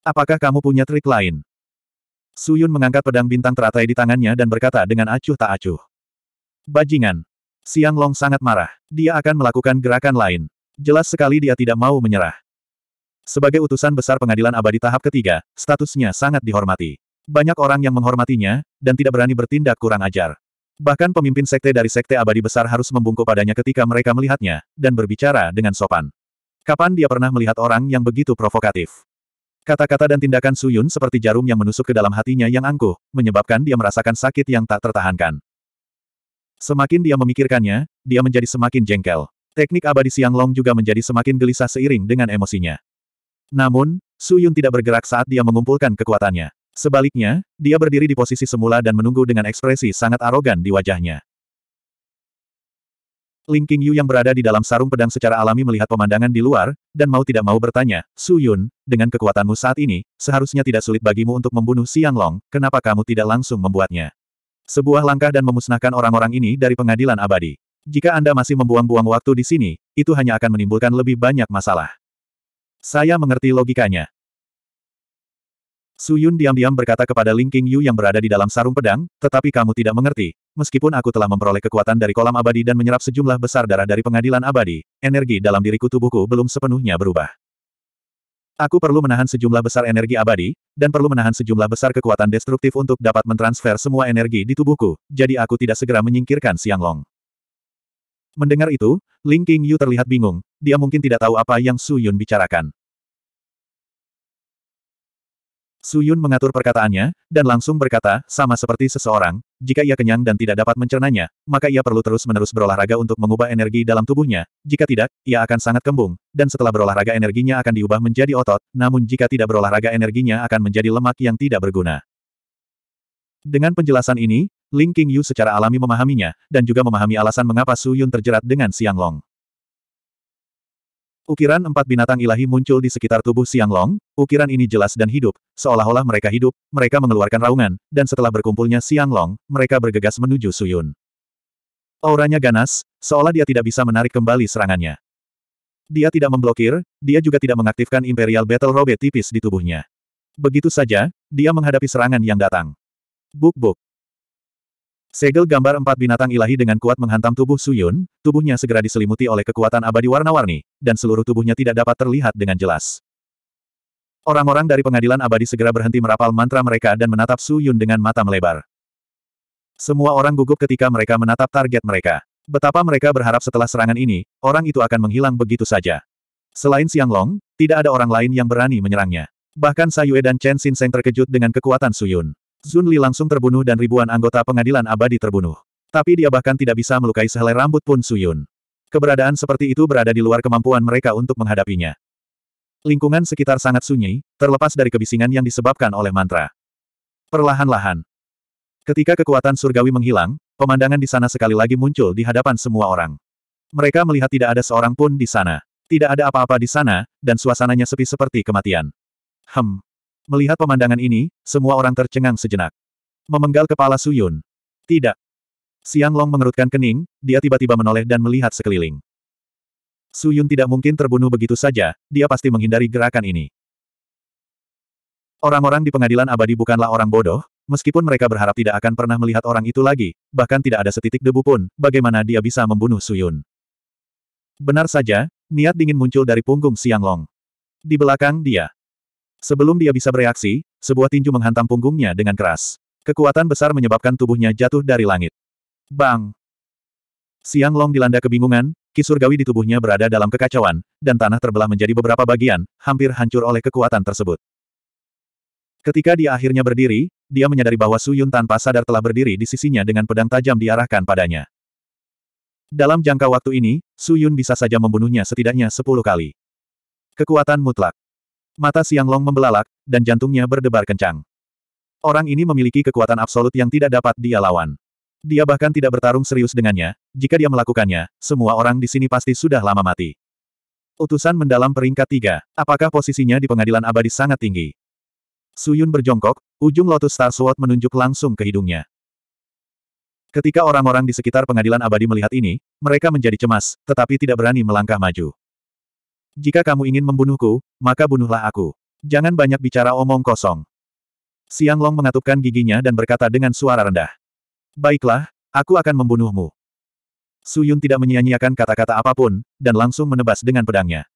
Apakah kamu punya trik lain? Suyun mengangkat pedang bintang teratai di tangannya dan berkata dengan acuh tak acuh. Bajingan. Siang Long sangat marah. Dia akan melakukan gerakan lain. Jelas sekali dia tidak mau menyerah. Sebagai utusan besar pengadilan abadi tahap ketiga, statusnya sangat dihormati. Banyak orang yang menghormatinya, dan tidak berani bertindak kurang ajar. Bahkan pemimpin sekte dari sekte abadi besar harus membungkuk padanya ketika mereka melihatnya, dan berbicara dengan sopan. Kapan dia pernah melihat orang yang begitu provokatif? Kata-kata dan tindakan Suyun seperti jarum yang menusuk ke dalam hatinya yang angkuh, menyebabkan dia merasakan sakit yang tak tertahankan. Semakin dia memikirkannya, dia menjadi semakin jengkel. Teknik abadi Siang Long juga menjadi semakin gelisah seiring dengan emosinya. Namun, Suyun tidak bergerak saat dia mengumpulkan kekuatannya. Sebaliknya, dia berdiri di posisi semula dan menunggu dengan ekspresi sangat arogan di wajahnya. Ling Qingyu Yu yang berada di dalam sarung pedang secara alami melihat pemandangan di luar, dan mau tidak mau bertanya, Su Yun, dengan kekuatanmu saat ini, seharusnya tidak sulit bagimu untuk membunuh Siang Long, kenapa kamu tidak langsung membuatnya? Sebuah langkah dan memusnahkan orang-orang ini dari pengadilan abadi. Jika Anda masih membuang-buang waktu di sini, itu hanya akan menimbulkan lebih banyak masalah. Saya mengerti logikanya. Su Yun diam-diam berkata kepada Ling King Yu yang berada di dalam sarung pedang, tetapi kamu tidak mengerti. Meskipun aku telah memperoleh kekuatan dari kolam abadi dan menyerap sejumlah besar darah dari pengadilan abadi, energi dalam diriku tubuhku belum sepenuhnya berubah. Aku perlu menahan sejumlah besar energi abadi, dan perlu menahan sejumlah besar kekuatan destruktif untuk dapat mentransfer semua energi di tubuhku, jadi aku tidak segera menyingkirkan Siang Long. Mendengar itu, Ling King Yu terlihat bingung, dia mungkin tidak tahu apa yang Su Yun bicarakan. Su Yun mengatur perkataannya, dan langsung berkata, sama seperti seseorang, jika ia kenyang dan tidak dapat mencernanya, maka ia perlu terus-menerus berolahraga untuk mengubah energi dalam tubuhnya, jika tidak, ia akan sangat kembung, dan setelah berolahraga energinya akan diubah menjadi otot, namun jika tidak berolahraga energinya akan menjadi lemak yang tidak berguna. Dengan penjelasan ini, Ling King Yu secara alami memahaminya, dan juga memahami alasan mengapa Su Yun terjerat dengan Siang Long. Ukiran empat binatang ilahi muncul di sekitar tubuh Siang Long, ukiran ini jelas dan hidup, seolah-olah mereka hidup, mereka mengeluarkan raungan, dan setelah berkumpulnya Siang Long, mereka bergegas menuju Suyun. Auranya ganas, seolah dia tidak bisa menarik kembali serangannya. Dia tidak memblokir, dia juga tidak mengaktifkan Imperial Battle Robe tipis di tubuhnya. Begitu saja, dia menghadapi serangan yang datang. Buk-buk. Segel gambar empat binatang ilahi dengan kuat menghantam tubuh Suyun, tubuhnya segera diselimuti oleh kekuatan abadi warna-warni, dan seluruh tubuhnya tidak dapat terlihat dengan jelas. Orang-orang dari pengadilan abadi segera berhenti merapal mantra mereka dan menatap Suyun dengan mata melebar. Semua orang gugup ketika mereka menatap target mereka. Betapa mereka berharap setelah serangan ini, orang itu akan menghilang begitu saja. Selain Siang Long, tidak ada orang lain yang berani menyerangnya. Bahkan Sayue dan Chen Xinseng terkejut dengan kekuatan Suyun. Zun Li langsung terbunuh dan ribuan anggota pengadilan abadi terbunuh. Tapi dia bahkan tidak bisa melukai sehelai rambut pun Suyun. Keberadaan seperti itu berada di luar kemampuan mereka untuk menghadapinya. Lingkungan sekitar sangat sunyi, terlepas dari kebisingan yang disebabkan oleh mantra. Perlahan-lahan. Ketika kekuatan surgawi menghilang, pemandangan di sana sekali lagi muncul di hadapan semua orang. Mereka melihat tidak ada seorang pun di sana. Tidak ada apa-apa di sana, dan suasananya sepi seperti kematian. Hem, Melihat pemandangan ini, semua orang tercengang sejenak. Memenggal kepala Suyun. Tidak. Siang Long mengerutkan kening, dia tiba-tiba menoleh dan melihat sekeliling. Suyun tidak mungkin terbunuh begitu saja, dia pasti menghindari gerakan ini. Orang-orang di pengadilan abadi bukanlah orang bodoh, meskipun mereka berharap tidak akan pernah melihat orang itu lagi, bahkan tidak ada setitik debu pun, bagaimana dia bisa membunuh Suyun. Benar saja, niat dingin muncul dari punggung Siang Long. Di belakang dia, Sebelum dia bisa bereaksi, sebuah tinju menghantam punggungnya dengan keras. Kekuatan besar menyebabkan tubuhnya jatuh dari langit. Bang! Siang Long dilanda kebingungan, kisurgawi di tubuhnya berada dalam kekacauan, dan tanah terbelah menjadi beberapa bagian, hampir hancur oleh kekuatan tersebut. Ketika dia akhirnya berdiri, dia menyadari bahwa Su Yun tanpa sadar telah berdiri di sisinya dengan pedang tajam diarahkan padanya. Dalam jangka waktu ini, Su Yun bisa saja membunuhnya setidaknya sepuluh kali. Kekuatan mutlak. Mata Siang Long membelalak, dan jantungnya berdebar kencang. Orang ini memiliki kekuatan absolut yang tidak dapat dia lawan. Dia bahkan tidak bertarung serius dengannya, jika dia melakukannya, semua orang di sini pasti sudah lama mati. Utusan mendalam peringkat tiga, apakah posisinya di pengadilan abadi sangat tinggi? Suyun berjongkok, ujung Lotus Star Sword menunjuk langsung ke hidungnya. Ketika orang-orang di sekitar pengadilan abadi melihat ini, mereka menjadi cemas, tetapi tidak berani melangkah maju. Jika kamu ingin membunuhku, maka bunuhlah aku. Jangan banyak bicara omong kosong. Siang Long mengatupkan giginya dan berkata dengan suara rendah. Baiklah, aku akan membunuhmu. Su Yun tidak menyia-nyiakan kata-kata apapun, dan langsung menebas dengan pedangnya.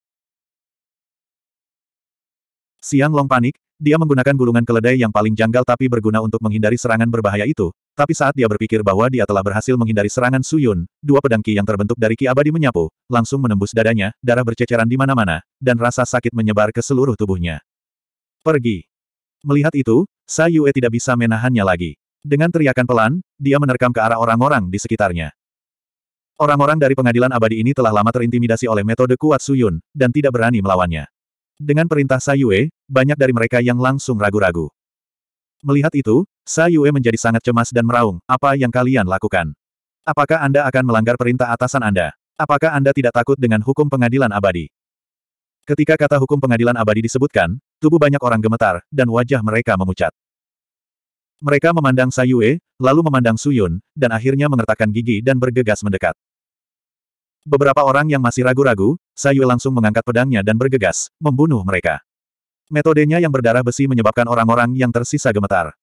Siang Long panik, dia menggunakan gulungan keledai yang paling janggal tapi berguna untuk menghindari serangan berbahaya itu, tapi saat dia berpikir bahwa dia telah berhasil menghindari serangan Suyun, dua pedang ki yang terbentuk dari ki abadi menyapu, langsung menembus dadanya, darah berceceran di mana-mana, dan rasa sakit menyebar ke seluruh tubuhnya. Pergi. Melihat itu, Sa Yue tidak bisa menahannya lagi. Dengan teriakan pelan, dia menerkam ke arah orang-orang di sekitarnya. Orang-orang dari pengadilan abadi ini telah lama terintimidasi oleh metode kuat Suyun, dan tidak berani melawannya. Dengan perintah Sayue, banyak dari mereka yang langsung ragu-ragu. Melihat itu, Sayue menjadi sangat cemas dan meraung, apa yang kalian lakukan? Apakah Anda akan melanggar perintah atasan Anda? Apakah Anda tidak takut dengan hukum pengadilan abadi? Ketika kata hukum pengadilan abadi disebutkan, tubuh banyak orang gemetar, dan wajah mereka memucat. Mereka memandang Sayue, lalu memandang Suyun, dan akhirnya mengertakkan gigi dan bergegas mendekat. Beberapa orang yang masih ragu-ragu, Sayue langsung mengangkat pedangnya dan bergegas, membunuh mereka. Metodenya yang berdarah besi menyebabkan orang-orang yang tersisa gemetar.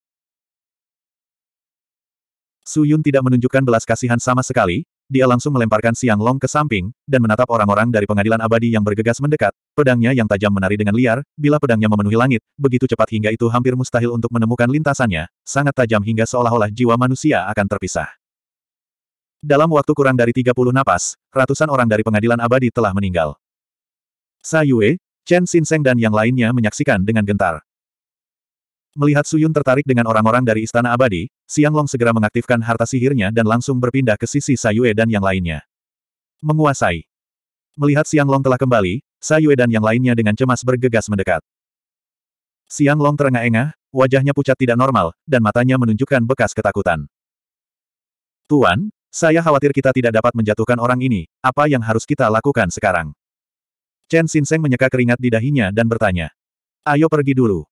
Su Yun tidak menunjukkan belas kasihan sama sekali, dia langsung melemparkan Siang Long ke samping, dan menatap orang-orang dari pengadilan abadi yang bergegas mendekat, pedangnya yang tajam menari dengan liar, bila pedangnya memenuhi langit, begitu cepat hingga itu hampir mustahil untuk menemukan lintasannya, sangat tajam hingga seolah-olah jiwa manusia akan terpisah. Dalam waktu kurang dari 30 napas, ratusan orang dari pengadilan abadi telah meninggal. Sayue, Chen Shinseng dan yang lainnya menyaksikan dengan gentar. Melihat Suyun tertarik dengan orang-orang dari Istana Abadi, Siang Long segera mengaktifkan harta sihirnya dan langsung berpindah ke sisi Sayue dan yang lainnya. Menguasai. Melihat Siang Long telah kembali, Sayue dan yang lainnya dengan cemas bergegas mendekat. Siang Long terengah-engah, wajahnya pucat tidak normal, dan matanya menunjukkan bekas ketakutan. Tuan, saya khawatir kita tidak dapat menjatuhkan orang ini, apa yang harus kita lakukan sekarang? Chen Shinseng menyeka keringat di dahinya dan bertanya. Ayo pergi dulu.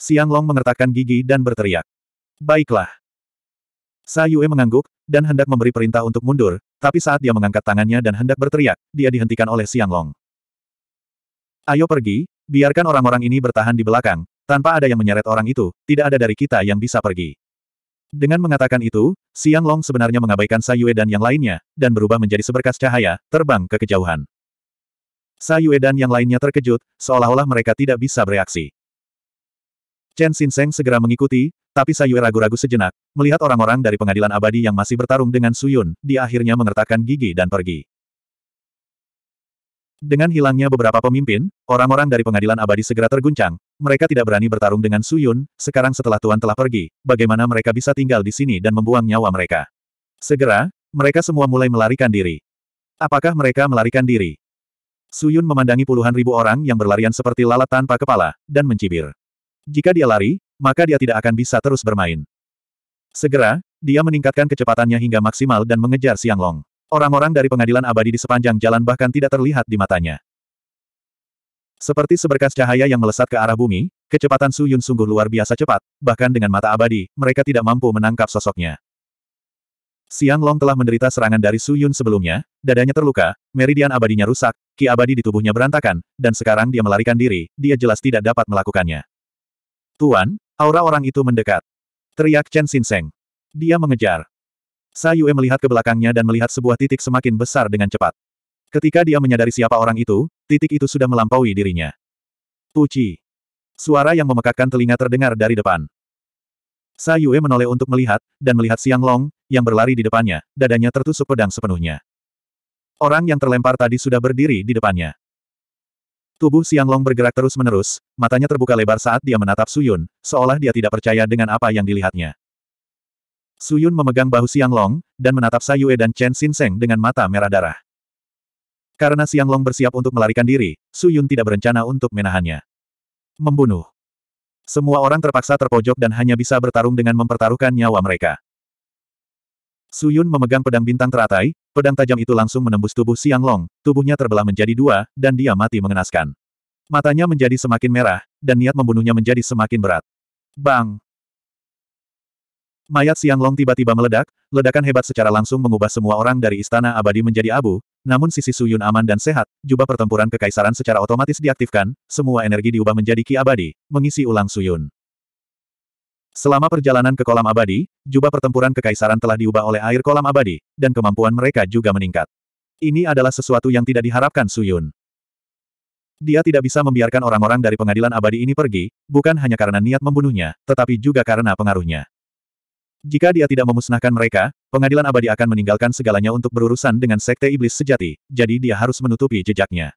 Siang Long mengertakkan gigi dan berteriak. Baiklah. Sayue Yue mengangguk, dan hendak memberi perintah untuk mundur, tapi saat dia mengangkat tangannya dan hendak berteriak, dia dihentikan oleh Siang Long. Ayo pergi, biarkan orang-orang ini bertahan di belakang, tanpa ada yang menyeret orang itu, tidak ada dari kita yang bisa pergi. Dengan mengatakan itu, Siang Long sebenarnya mengabaikan Sayue dan yang lainnya, dan berubah menjadi seberkas cahaya, terbang ke kejauhan. Sayue dan yang lainnya terkejut, seolah-olah mereka tidak bisa bereaksi. Chen Xinseng segera mengikuti, tapi Sayue ragu-ragu sejenak, melihat orang-orang dari pengadilan abadi yang masih bertarung dengan Suyun, di akhirnya mengertakkan gigi dan pergi. Dengan hilangnya beberapa pemimpin, orang-orang dari pengadilan abadi segera terguncang, mereka tidak berani bertarung dengan Suyun, sekarang setelah Tuan telah pergi, bagaimana mereka bisa tinggal di sini dan membuang nyawa mereka. Segera, mereka semua mulai melarikan diri. Apakah mereka melarikan diri? Suyun memandangi puluhan ribu orang yang berlarian seperti lalat tanpa kepala, dan mencibir. Jika dia lari, maka dia tidak akan bisa terus bermain. Segera, dia meningkatkan kecepatannya hingga maksimal dan mengejar Siang Long. Orang-orang dari pengadilan abadi di sepanjang jalan bahkan tidak terlihat di matanya. Seperti seberkas cahaya yang melesat ke arah bumi, kecepatan Suyun sungguh luar biasa cepat, bahkan dengan mata abadi, mereka tidak mampu menangkap sosoknya. Siang Long telah menderita serangan dari Su Yun sebelumnya, dadanya terluka, meridian abadinya rusak, ki abadi di tubuhnya berantakan, dan sekarang dia melarikan diri, dia jelas tidak dapat melakukannya. Tuan, aura orang itu mendekat. Teriak Chen Seng. Dia mengejar. Sa Yue melihat ke belakangnya dan melihat sebuah titik semakin besar dengan cepat. Ketika dia menyadari siapa orang itu, titik itu sudah melampaui dirinya. Puci. Suara yang memekakkan telinga terdengar dari depan. Sa Yue menoleh untuk melihat, dan melihat Siang Long, yang berlari di depannya, dadanya tertusuk pedang sepenuhnya. Orang yang terlempar tadi sudah berdiri di depannya. Tubuh Siang Long bergerak terus-menerus, matanya terbuka lebar saat dia menatap Suyun, seolah dia tidak percaya dengan apa yang dilihatnya. Suyun memegang bahu Siang Long, dan menatap Sayue dan Chen Xinseng dengan mata merah darah. Karena Siang Long bersiap untuk melarikan diri, Suyun tidak berencana untuk menahannya. Membunuh. Semua orang terpaksa terpojok dan hanya bisa bertarung dengan mempertaruhkan nyawa mereka. Suyun memegang pedang bintang teratai, pedang tajam itu langsung menembus tubuh Siang Long, tubuhnya terbelah menjadi dua, dan dia mati mengenaskan. Matanya menjadi semakin merah, dan niat membunuhnya menjadi semakin berat. Bang! Mayat Siang Long tiba-tiba meledak, ledakan hebat secara langsung mengubah semua orang dari istana abadi menjadi abu, namun sisi Suyun aman dan sehat, jubah pertempuran kekaisaran secara otomatis diaktifkan, semua energi diubah menjadi ki abadi, mengisi ulang Suyun. Selama perjalanan ke kolam abadi, jubah pertempuran kekaisaran telah diubah oleh air kolam abadi, dan kemampuan mereka juga meningkat. Ini adalah sesuatu yang tidak diharapkan Suyun. Dia tidak bisa membiarkan orang-orang dari pengadilan abadi ini pergi, bukan hanya karena niat membunuhnya, tetapi juga karena pengaruhnya. Jika dia tidak memusnahkan mereka, pengadilan abadi akan meninggalkan segalanya untuk berurusan dengan sekte iblis sejati, jadi dia harus menutupi jejaknya.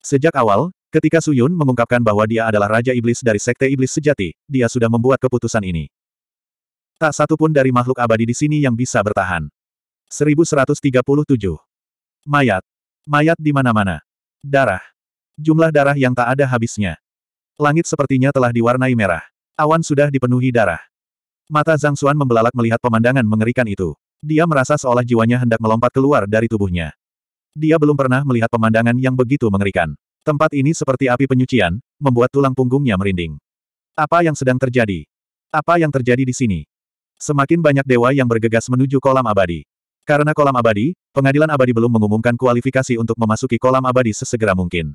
Sejak awal, ketika Suyun mengungkapkan bahwa dia adalah raja iblis dari sekte iblis sejati, dia sudah membuat keputusan ini. Tak satu pun dari makhluk abadi di sini yang bisa bertahan. 1137. Mayat. Mayat di mana-mana. Darah. Jumlah darah yang tak ada habisnya. Langit sepertinya telah diwarnai merah. Awan sudah dipenuhi darah. Mata Zhang Xuan membelalak melihat pemandangan mengerikan itu. Dia merasa seolah jiwanya hendak melompat keluar dari tubuhnya. Dia belum pernah melihat pemandangan yang begitu mengerikan. Tempat ini seperti api penyucian, membuat tulang punggungnya merinding. Apa yang sedang terjadi? Apa yang terjadi di sini? Semakin banyak dewa yang bergegas menuju kolam abadi. Karena kolam abadi, pengadilan abadi belum mengumumkan kualifikasi untuk memasuki kolam abadi sesegera mungkin.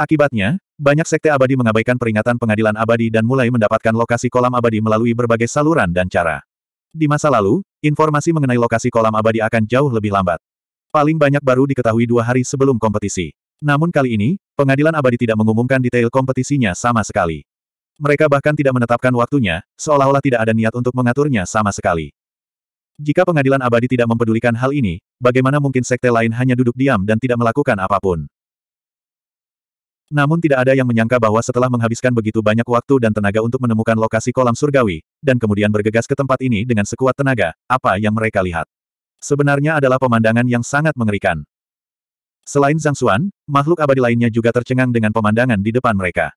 Akibatnya, banyak sekte abadi mengabaikan peringatan pengadilan abadi dan mulai mendapatkan lokasi kolam abadi melalui berbagai saluran dan cara. Di masa lalu, informasi mengenai lokasi kolam abadi akan jauh lebih lambat. Paling banyak baru diketahui dua hari sebelum kompetisi. Namun kali ini, pengadilan abadi tidak mengumumkan detail kompetisinya sama sekali. Mereka bahkan tidak menetapkan waktunya, seolah-olah tidak ada niat untuk mengaturnya sama sekali. Jika pengadilan abadi tidak mempedulikan hal ini, bagaimana mungkin sekte lain hanya duduk diam dan tidak melakukan apapun? Namun tidak ada yang menyangka bahwa setelah menghabiskan begitu banyak waktu dan tenaga untuk menemukan lokasi kolam surgawi, dan kemudian bergegas ke tempat ini dengan sekuat tenaga, apa yang mereka lihat? Sebenarnya adalah pemandangan yang sangat mengerikan. Selain Zhang Xuan, makhluk abadi lainnya juga tercengang dengan pemandangan di depan mereka.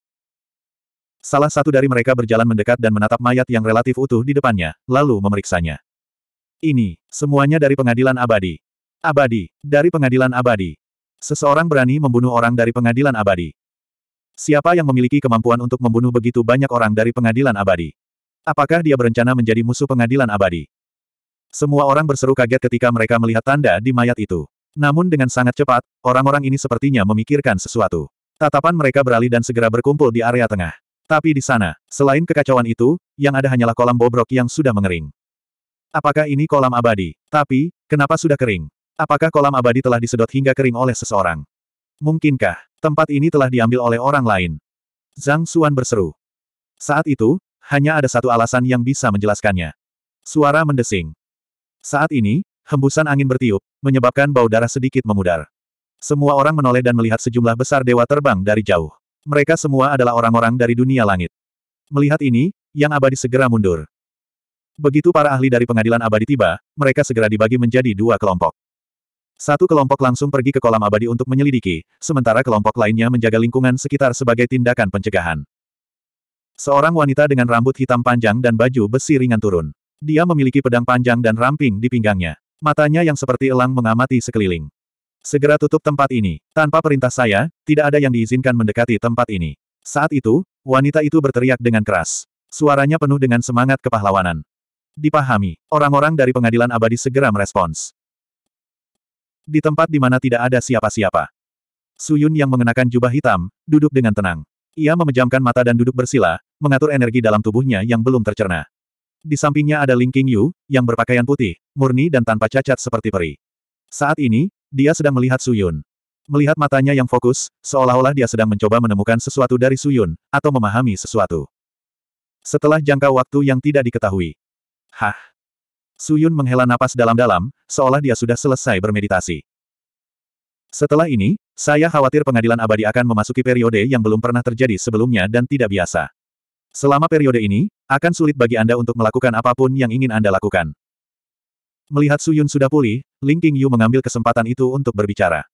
Salah satu dari mereka berjalan mendekat dan menatap mayat yang relatif utuh di depannya, lalu memeriksanya. Ini, semuanya dari pengadilan abadi. Abadi, dari pengadilan abadi. Seseorang berani membunuh orang dari pengadilan abadi. Siapa yang memiliki kemampuan untuk membunuh begitu banyak orang dari pengadilan abadi? Apakah dia berencana menjadi musuh pengadilan abadi? Semua orang berseru kaget ketika mereka melihat tanda di mayat itu. Namun dengan sangat cepat, orang-orang ini sepertinya memikirkan sesuatu. Tatapan mereka beralih dan segera berkumpul di area tengah. Tapi di sana, selain kekacauan itu, yang ada hanyalah kolam bobrok yang sudah mengering. Apakah ini kolam abadi? Tapi, kenapa sudah kering? Apakah kolam abadi telah disedot hingga kering oleh seseorang? Mungkinkah, tempat ini telah diambil oleh orang lain? Zhang Xuan berseru. Saat itu, hanya ada satu alasan yang bisa menjelaskannya. Suara mendesing. Saat ini, hembusan angin bertiup, menyebabkan bau darah sedikit memudar. Semua orang menoleh dan melihat sejumlah besar dewa terbang dari jauh. Mereka semua adalah orang-orang dari dunia langit. Melihat ini, yang abadi segera mundur. Begitu para ahli dari pengadilan abadi tiba, mereka segera dibagi menjadi dua kelompok. Satu kelompok langsung pergi ke kolam abadi untuk menyelidiki, sementara kelompok lainnya menjaga lingkungan sekitar sebagai tindakan pencegahan. Seorang wanita dengan rambut hitam panjang dan baju besi ringan turun. Dia memiliki pedang panjang dan ramping di pinggangnya. Matanya yang seperti elang mengamati sekeliling. Segera tutup tempat ini. Tanpa perintah saya, tidak ada yang diizinkan mendekati tempat ini. Saat itu, wanita itu berteriak dengan keras. Suaranya penuh dengan semangat kepahlawanan. Dipahami, orang-orang dari pengadilan abadi segera merespons di tempat di mana tidak ada siapa-siapa. Suyun yang mengenakan jubah hitam, duduk dengan tenang. Ia memejamkan mata dan duduk bersila, mengatur energi dalam tubuhnya yang belum tercerna. Di sampingnya ada Ling Qingyu yang berpakaian putih, murni dan tanpa cacat seperti peri. Saat ini, dia sedang melihat Suyun. Melihat matanya yang fokus, seolah-olah dia sedang mencoba menemukan sesuatu dari Suyun, atau memahami sesuatu. Setelah jangka waktu yang tidak diketahui. Hah, Suyun menghela napas dalam-dalam, seolah dia sudah selesai bermeditasi. Setelah ini, saya khawatir pengadilan abadi akan memasuki periode yang belum pernah terjadi sebelumnya dan tidak biasa. Selama periode ini, akan sulit bagi Anda untuk melakukan apapun yang ingin Anda lakukan. Melihat Suyun sudah pulih, Ling Qingyu mengambil kesempatan itu untuk berbicara.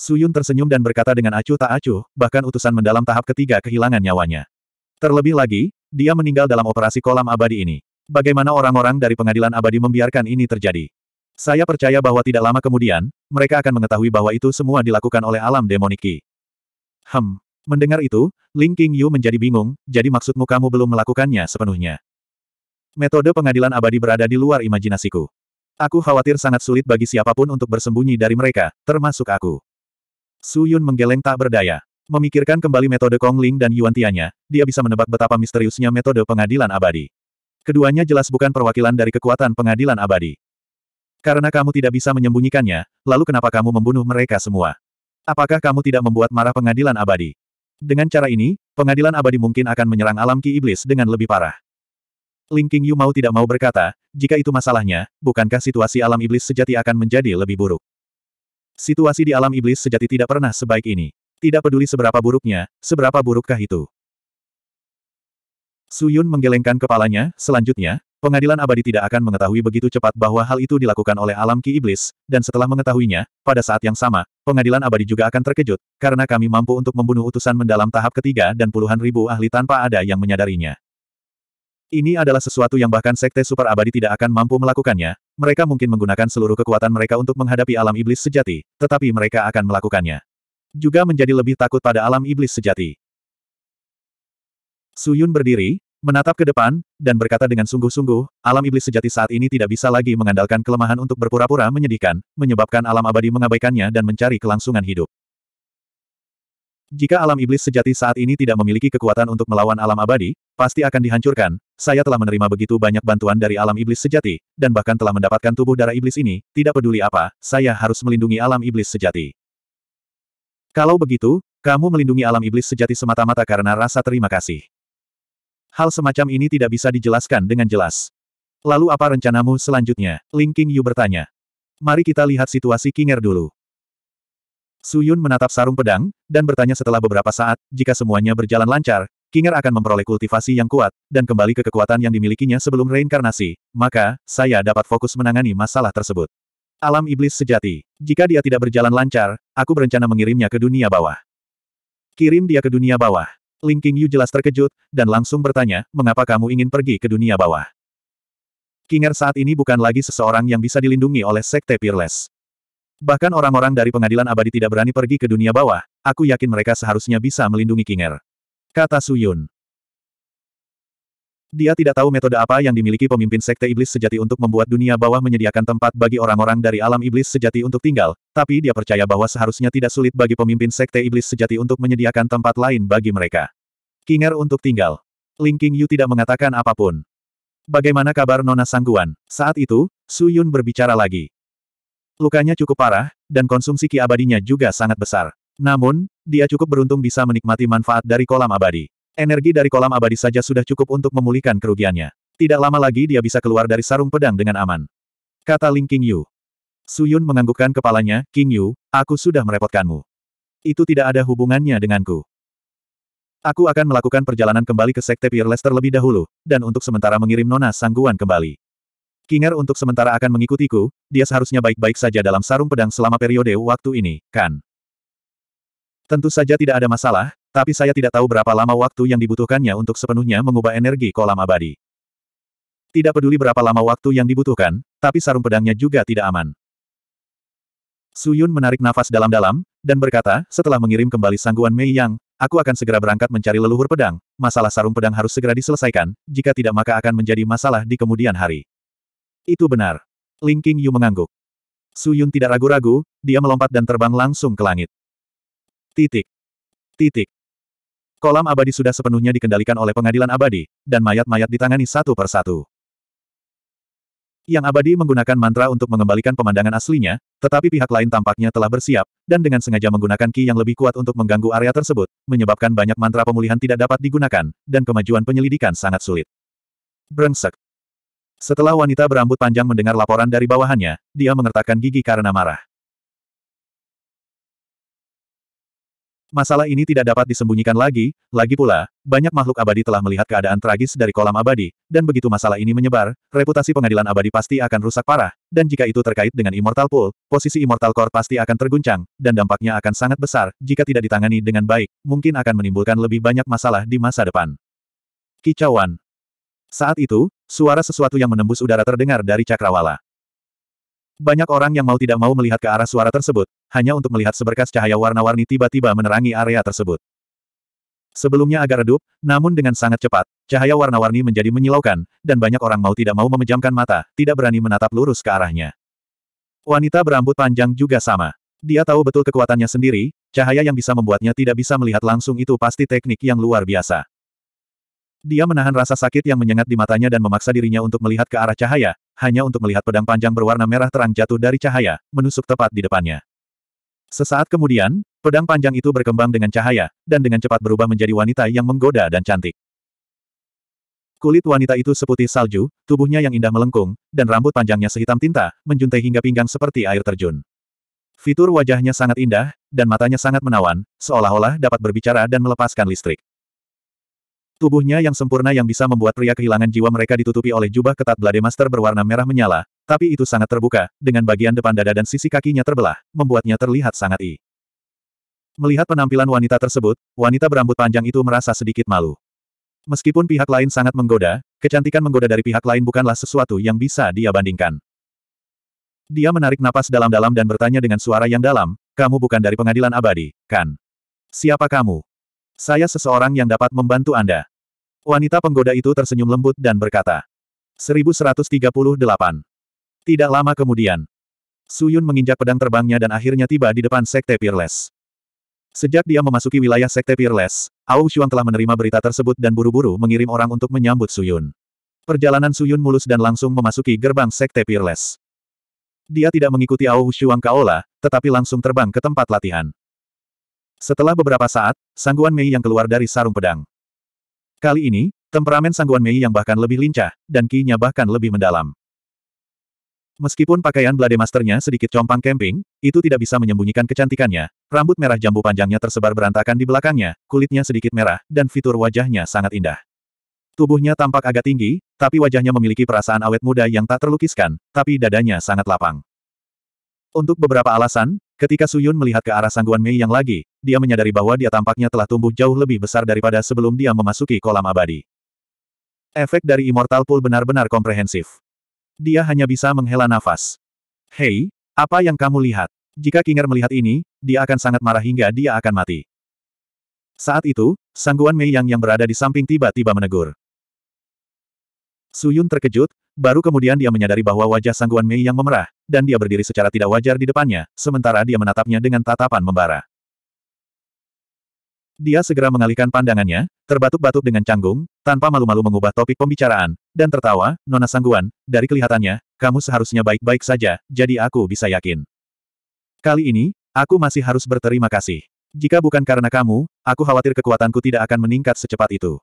Suyun tersenyum dan berkata dengan acuh tak acuh, bahkan utusan mendalam tahap ketiga kehilangan nyawanya. Terlebih lagi, dia meninggal dalam operasi kolam abadi ini. Bagaimana orang-orang dari pengadilan abadi membiarkan ini terjadi? Saya percaya bahwa tidak lama kemudian, mereka akan mengetahui bahwa itu semua dilakukan oleh alam demoniki. Hem. Mendengar itu, Ling King Yu menjadi bingung, jadi maksudmu kamu belum melakukannya sepenuhnya. Metode pengadilan abadi berada di luar imajinasiku. Aku khawatir sangat sulit bagi siapapun untuk bersembunyi dari mereka, termasuk aku. Su Yun menggeleng tak berdaya. Memikirkan kembali metode Kong Ling dan Yuan Tianya, dia bisa menebak betapa misteriusnya metode pengadilan abadi. Keduanya jelas bukan perwakilan dari kekuatan pengadilan abadi. Karena kamu tidak bisa menyembunyikannya, lalu kenapa kamu membunuh mereka semua? Apakah kamu tidak membuat marah pengadilan abadi? Dengan cara ini, pengadilan abadi mungkin akan menyerang alam ki iblis dengan lebih parah. Ling Qingyu Yu mau tidak mau berkata, jika itu masalahnya, bukankah situasi alam iblis sejati akan menjadi lebih buruk? Situasi di alam iblis sejati tidak pernah sebaik ini. Tidak peduli seberapa buruknya, seberapa burukkah itu. Suyun menggelengkan kepalanya, selanjutnya, pengadilan abadi tidak akan mengetahui begitu cepat bahwa hal itu dilakukan oleh alam ki iblis, dan setelah mengetahuinya, pada saat yang sama, pengadilan abadi juga akan terkejut, karena kami mampu untuk membunuh utusan mendalam tahap ketiga dan puluhan ribu ahli tanpa ada yang menyadarinya. Ini adalah sesuatu yang bahkan sekte super abadi tidak akan mampu melakukannya, mereka mungkin menggunakan seluruh kekuatan mereka untuk menghadapi alam iblis sejati, tetapi mereka akan melakukannya. Juga menjadi lebih takut pada alam iblis sejati. Suyun berdiri, menatap ke depan, dan berkata dengan sungguh-sungguh, alam iblis sejati saat ini tidak bisa lagi mengandalkan kelemahan untuk berpura-pura menyedihkan, menyebabkan alam abadi mengabaikannya dan mencari kelangsungan hidup. Jika alam iblis sejati saat ini tidak memiliki kekuatan untuk melawan alam abadi, pasti akan dihancurkan. Saya telah menerima begitu banyak bantuan dari alam iblis sejati, dan bahkan telah mendapatkan tubuh darah iblis ini, tidak peduli apa, saya harus melindungi alam iblis sejati. Kalau begitu, kamu melindungi alam iblis sejati semata-mata karena rasa terima kasih hal semacam ini tidak bisa dijelaskan dengan jelas. Lalu apa rencanamu selanjutnya? Ling King Yu bertanya. Mari kita lihat situasi Kinger dulu. Su Yun menatap sarung pedang, dan bertanya setelah beberapa saat, jika semuanya berjalan lancar, Kinger akan memperoleh kultivasi yang kuat, dan kembali ke kekuatan yang dimilikinya sebelum reinkarnasi, maka, saya dapat fokus menangani masalah tersebut. Alam iblis sejati. Jika dia tidak berjalan lancar, aku berencana mengirimnya ke dunia bawah. Kirim dia ke dunia bawah. Ling King Yu jelas terkejut, dan langsung bertanya, mengapa kamu ingin pergi ke dunia bawah? Kinger saat ini bukan lagi seseorang yang bisa dilindungi oleh Sekte Peerless. Bahkan orang-orang dari pengadilan abadi tidak berani pergi ke dunia bawah, aku yakin mereka seharusnya bisa melindungi Kinger. Kata Suyun. Dia tidak tahu metode apa yang dimiliki pemimpin sekte iblis sejati untuk membuat dunia bawah menyediakan tempat bagi orang-orang dari alam iblis sejati untuk tinggal, tapi dia percaya bahwa seharusnya tidak sulit bagi pemimpin sekte iblis sejati untuk menyediakan tempat lain bagi mereka. Kinger untuk tinggal. Ling King Yu tidak mengatakan apapun. Bagaimana kabar Nona Sangguan? Saat itu, Su Yun berbicara lagi. Lukanya cukup parah, dan konsumsi ki abadinya juga sangat besar. Namun, dia cukup beruntung bisa menikmati manfaat dari kolam abadi. Energi dari kolam abadi saja sudah cukup untuk memulihkan kerugiannya. Tidak lama lagi dia bisa keluar dari sarung pedang dengan aman. Kata Ling King Yu. Su Yun menganggukkan kepalanya, King Yu, aku sudah merepotkanmu. Itu tidak ada hubungannya denganku. Aku akan melakukan perjalanan kembali ke Sekte Peerless terlebih dahulu, dan untuk sementara mengirim Nona Sangguan kembali. Kinger untuk sementara akan mengikutiku, dia seharusnya baik-baik saja dalam sarung pedang selama periode waktu ini, kan? Tentu saja tidak ada masalah, tapi saya tidak tahu berapa lama waktu yang dibutuhkannya untuk sepenuhnya mengubah energi kolam abadi. Tidak peduli berapa lama waktu yang dibutuhkan, tapi sarung pedangnya juga tidak aman. Suyun menarik nafas dalam-dalam, dan berkata, setelah mengirim kembali sangguan Mei Yang, aku akan segera berangkat mencari leluhur pedang, masalah sarung pedang harus segera diselesaikan, jika tidak maka akan menjadi masalah di kemudian hari. Itu benar. Ling King Yu mengangguk. Suyun tidak ragu-ragu, dia melompat dan terbang langsung ke langit. Titik. Titik. Kolam abadi sudah sepenuhnya dikendalikan oleh pengadilan abadi, dan mayat-mayat ditangani satu per satu. Yang abadi menggunakan mantra untuk mengembalikan pemandangan aslinya, tetapi pihak lain tampaknya telah bersiap, dan dengan sengaja menggunakan ki yang lebih kuat untuk mengganggu area tersebut, menyebabkan banyak mantra pemulihan tidak dapat digunakan, dan kemajuan penyelidikan sangat sulit. Brengsek. Setelah wanita berambut panjang mendengar laporan dari bawahannya, dia mengertakkan gigi karena marah. Masalah ini tidak dapat disembunyikan lagi, lagi pula, banyak makhluk abadi telah melihat keadaan tragis dari kolam abadi, dan begitu masalah ini menyebar, reputasi pengadilan abadi pasti akan rusak parah, dan jika itu terkait dengan Immortal Pool, posisi Immortal Core pasti akan terguncang, dan dampaknya akan sangat besar, jika tidak ditangani dengan baik, mungkin akan menimbulkan lebih banyak masalah di masa depan. Kicauan Saat itu, suara sesuatu yang menembus udara terdengar dari Cakrawala. Banyak orang yang mau tidak mau melihat ke arah suara tersebut, hanya untuk melihat seberkas cahaya warna-warni tiba-tiba menerangi area tersebut. Sebelumnya agak redup, namun dengan sangat cepat, cahaya warna-warni menjadi menyilaukan, dan banyak orang mau tidak mau memejamkan mata, tidak berani menatap lurus ke arahnya. Wanita berambut panjang juga sama. Dia tahu betul kekuatannya sendiri, cahaya yang bisa membuatnya tidak bisa melihat langsung itu pasti teknik yang luar biasa. Dia menahan rasa sakit yang menyengat di matanya dan memaksa dirinya untuk melihat ke arah cahaya, hanya untuk melihat pedang panjang berwarna merah terang jatuh dari cahaya, menusuk tepat di depannya. Sesaat kemudian, pedang panjang itu berkembang dengan cahaya, dan dengan cepat berubah menjadi wanita yang menggoda dan cantik. Kulit wanita itu seputih salju, tubuhnya yang indah melengkung, dan rambut panjangnya sehitam tinta, menjuntai hingga pinggang seperti air terjun. Fitur wajahnya sangat indah, dan matanya sangat menawan, seolah-olah dapat berbicara dan melepaskan listrik. Tubuhnya yang sempurna yang bisa membuat pria kehilangan jiwa mereka ditutupi oleh jubah ketat Blade Master berwarna merah menyala, tapi itu sangat terbuka, dengan bagian depan dada dan sisi kakinya terbelah, membuatnya terlihat sangat i. Melihat penampilan wanita tersebut, wanita berambut panjang itu merasa sedikit malu. Meskipun pihak lain sangat menggoda, kecantikan menggoda dari pihak lain bukanlah sesuatu yang bisa dia bandingkan. Dia menarik napas dalam-dalam dan bertanya dengan suara yang dalam, kamu bukan dari pengadilan abadi, kan? Siapa kamu? Saya seseorang yang dapat membantu Anda. Wanita penggoda itu tersenyum lembut dan berkata. 1138. Tidak lama kemudian, Suyun menginjak pedang terbangnya dan akhirnya tiba di depan Sekte Peerless. Sejak dia memasuki wilayah Sekte Peerless, Ao Shuang telah menerima berita tersebut dan buru-buru mengirim orang untuk menyambut Suyun. Perjalanan Suyun mulus dan langsung memasuki gerbang Sekte Peerless. Dia tidak mengikuti Ao Shuang Kaola, tetapi langsung terbang ke tempat latihan. Setelah beberapa saat, sangguan Mei yang keluar dari sarung pedang. Kali ini, temperamen sangguan Mei yang bahkan lebih lincah, dan kinya bahkan lebih mendalam. Meskipun pakaian Blade Masternya sedikit compang kemping, itu tidak bisa menyembunyikan kecantikannya. Rambut merah jambu panjangnya tersebar berantakan di belakangnya, kulitnya sedikit merah, dan fitur wajahnya sangat indah. Tubuhnya tampak agak tinggi, tapi wajahnya memiliki perasaan awet muda yang tak terlukiskan, tapi dadanya sangat lapang. Untuk beberapa alasan, ketika Suyun melihat ke arah sangguan Mei yang lagi, dia menyadari bahwa dia tampaknya telah tumbuh jauh lebih besar daripada sebelum dia memasuki kolam abadi. Efek dari Immortal Pool benar-benar komprehensif. Dia hanya bisa menghela nafas. Hei, apa yang kamu lihat? Jika Kinger melihat ini, dia akan sangat marah hingga dia akan mati. Saat itu, sangguan Mei Yang yang berada di samping tiba-tiba menegur. Suyun terkejut, baru kemudian dia menyadari bahwa wajah sangguan Mei Yang memerah, dan dia berdiri secara tidak wajar di depannya, sementara dia menatapnya dengan tatapan membara. Dia segera mengalihkan pandangannya, terbatuk-batuk dengan canggung, tanpa malu-malu mengubah topik pembicaraan, dan tertawa, Nona Sangguan, dari kelihatannya, kamu seharusnya baik-baik saja, jadi aku bisa yakin. Kali ini, aku masih harus berterima kasih. Jika bukan karena kamu, aku khawatir kekuatanku tidak akan meningkat secepat itu.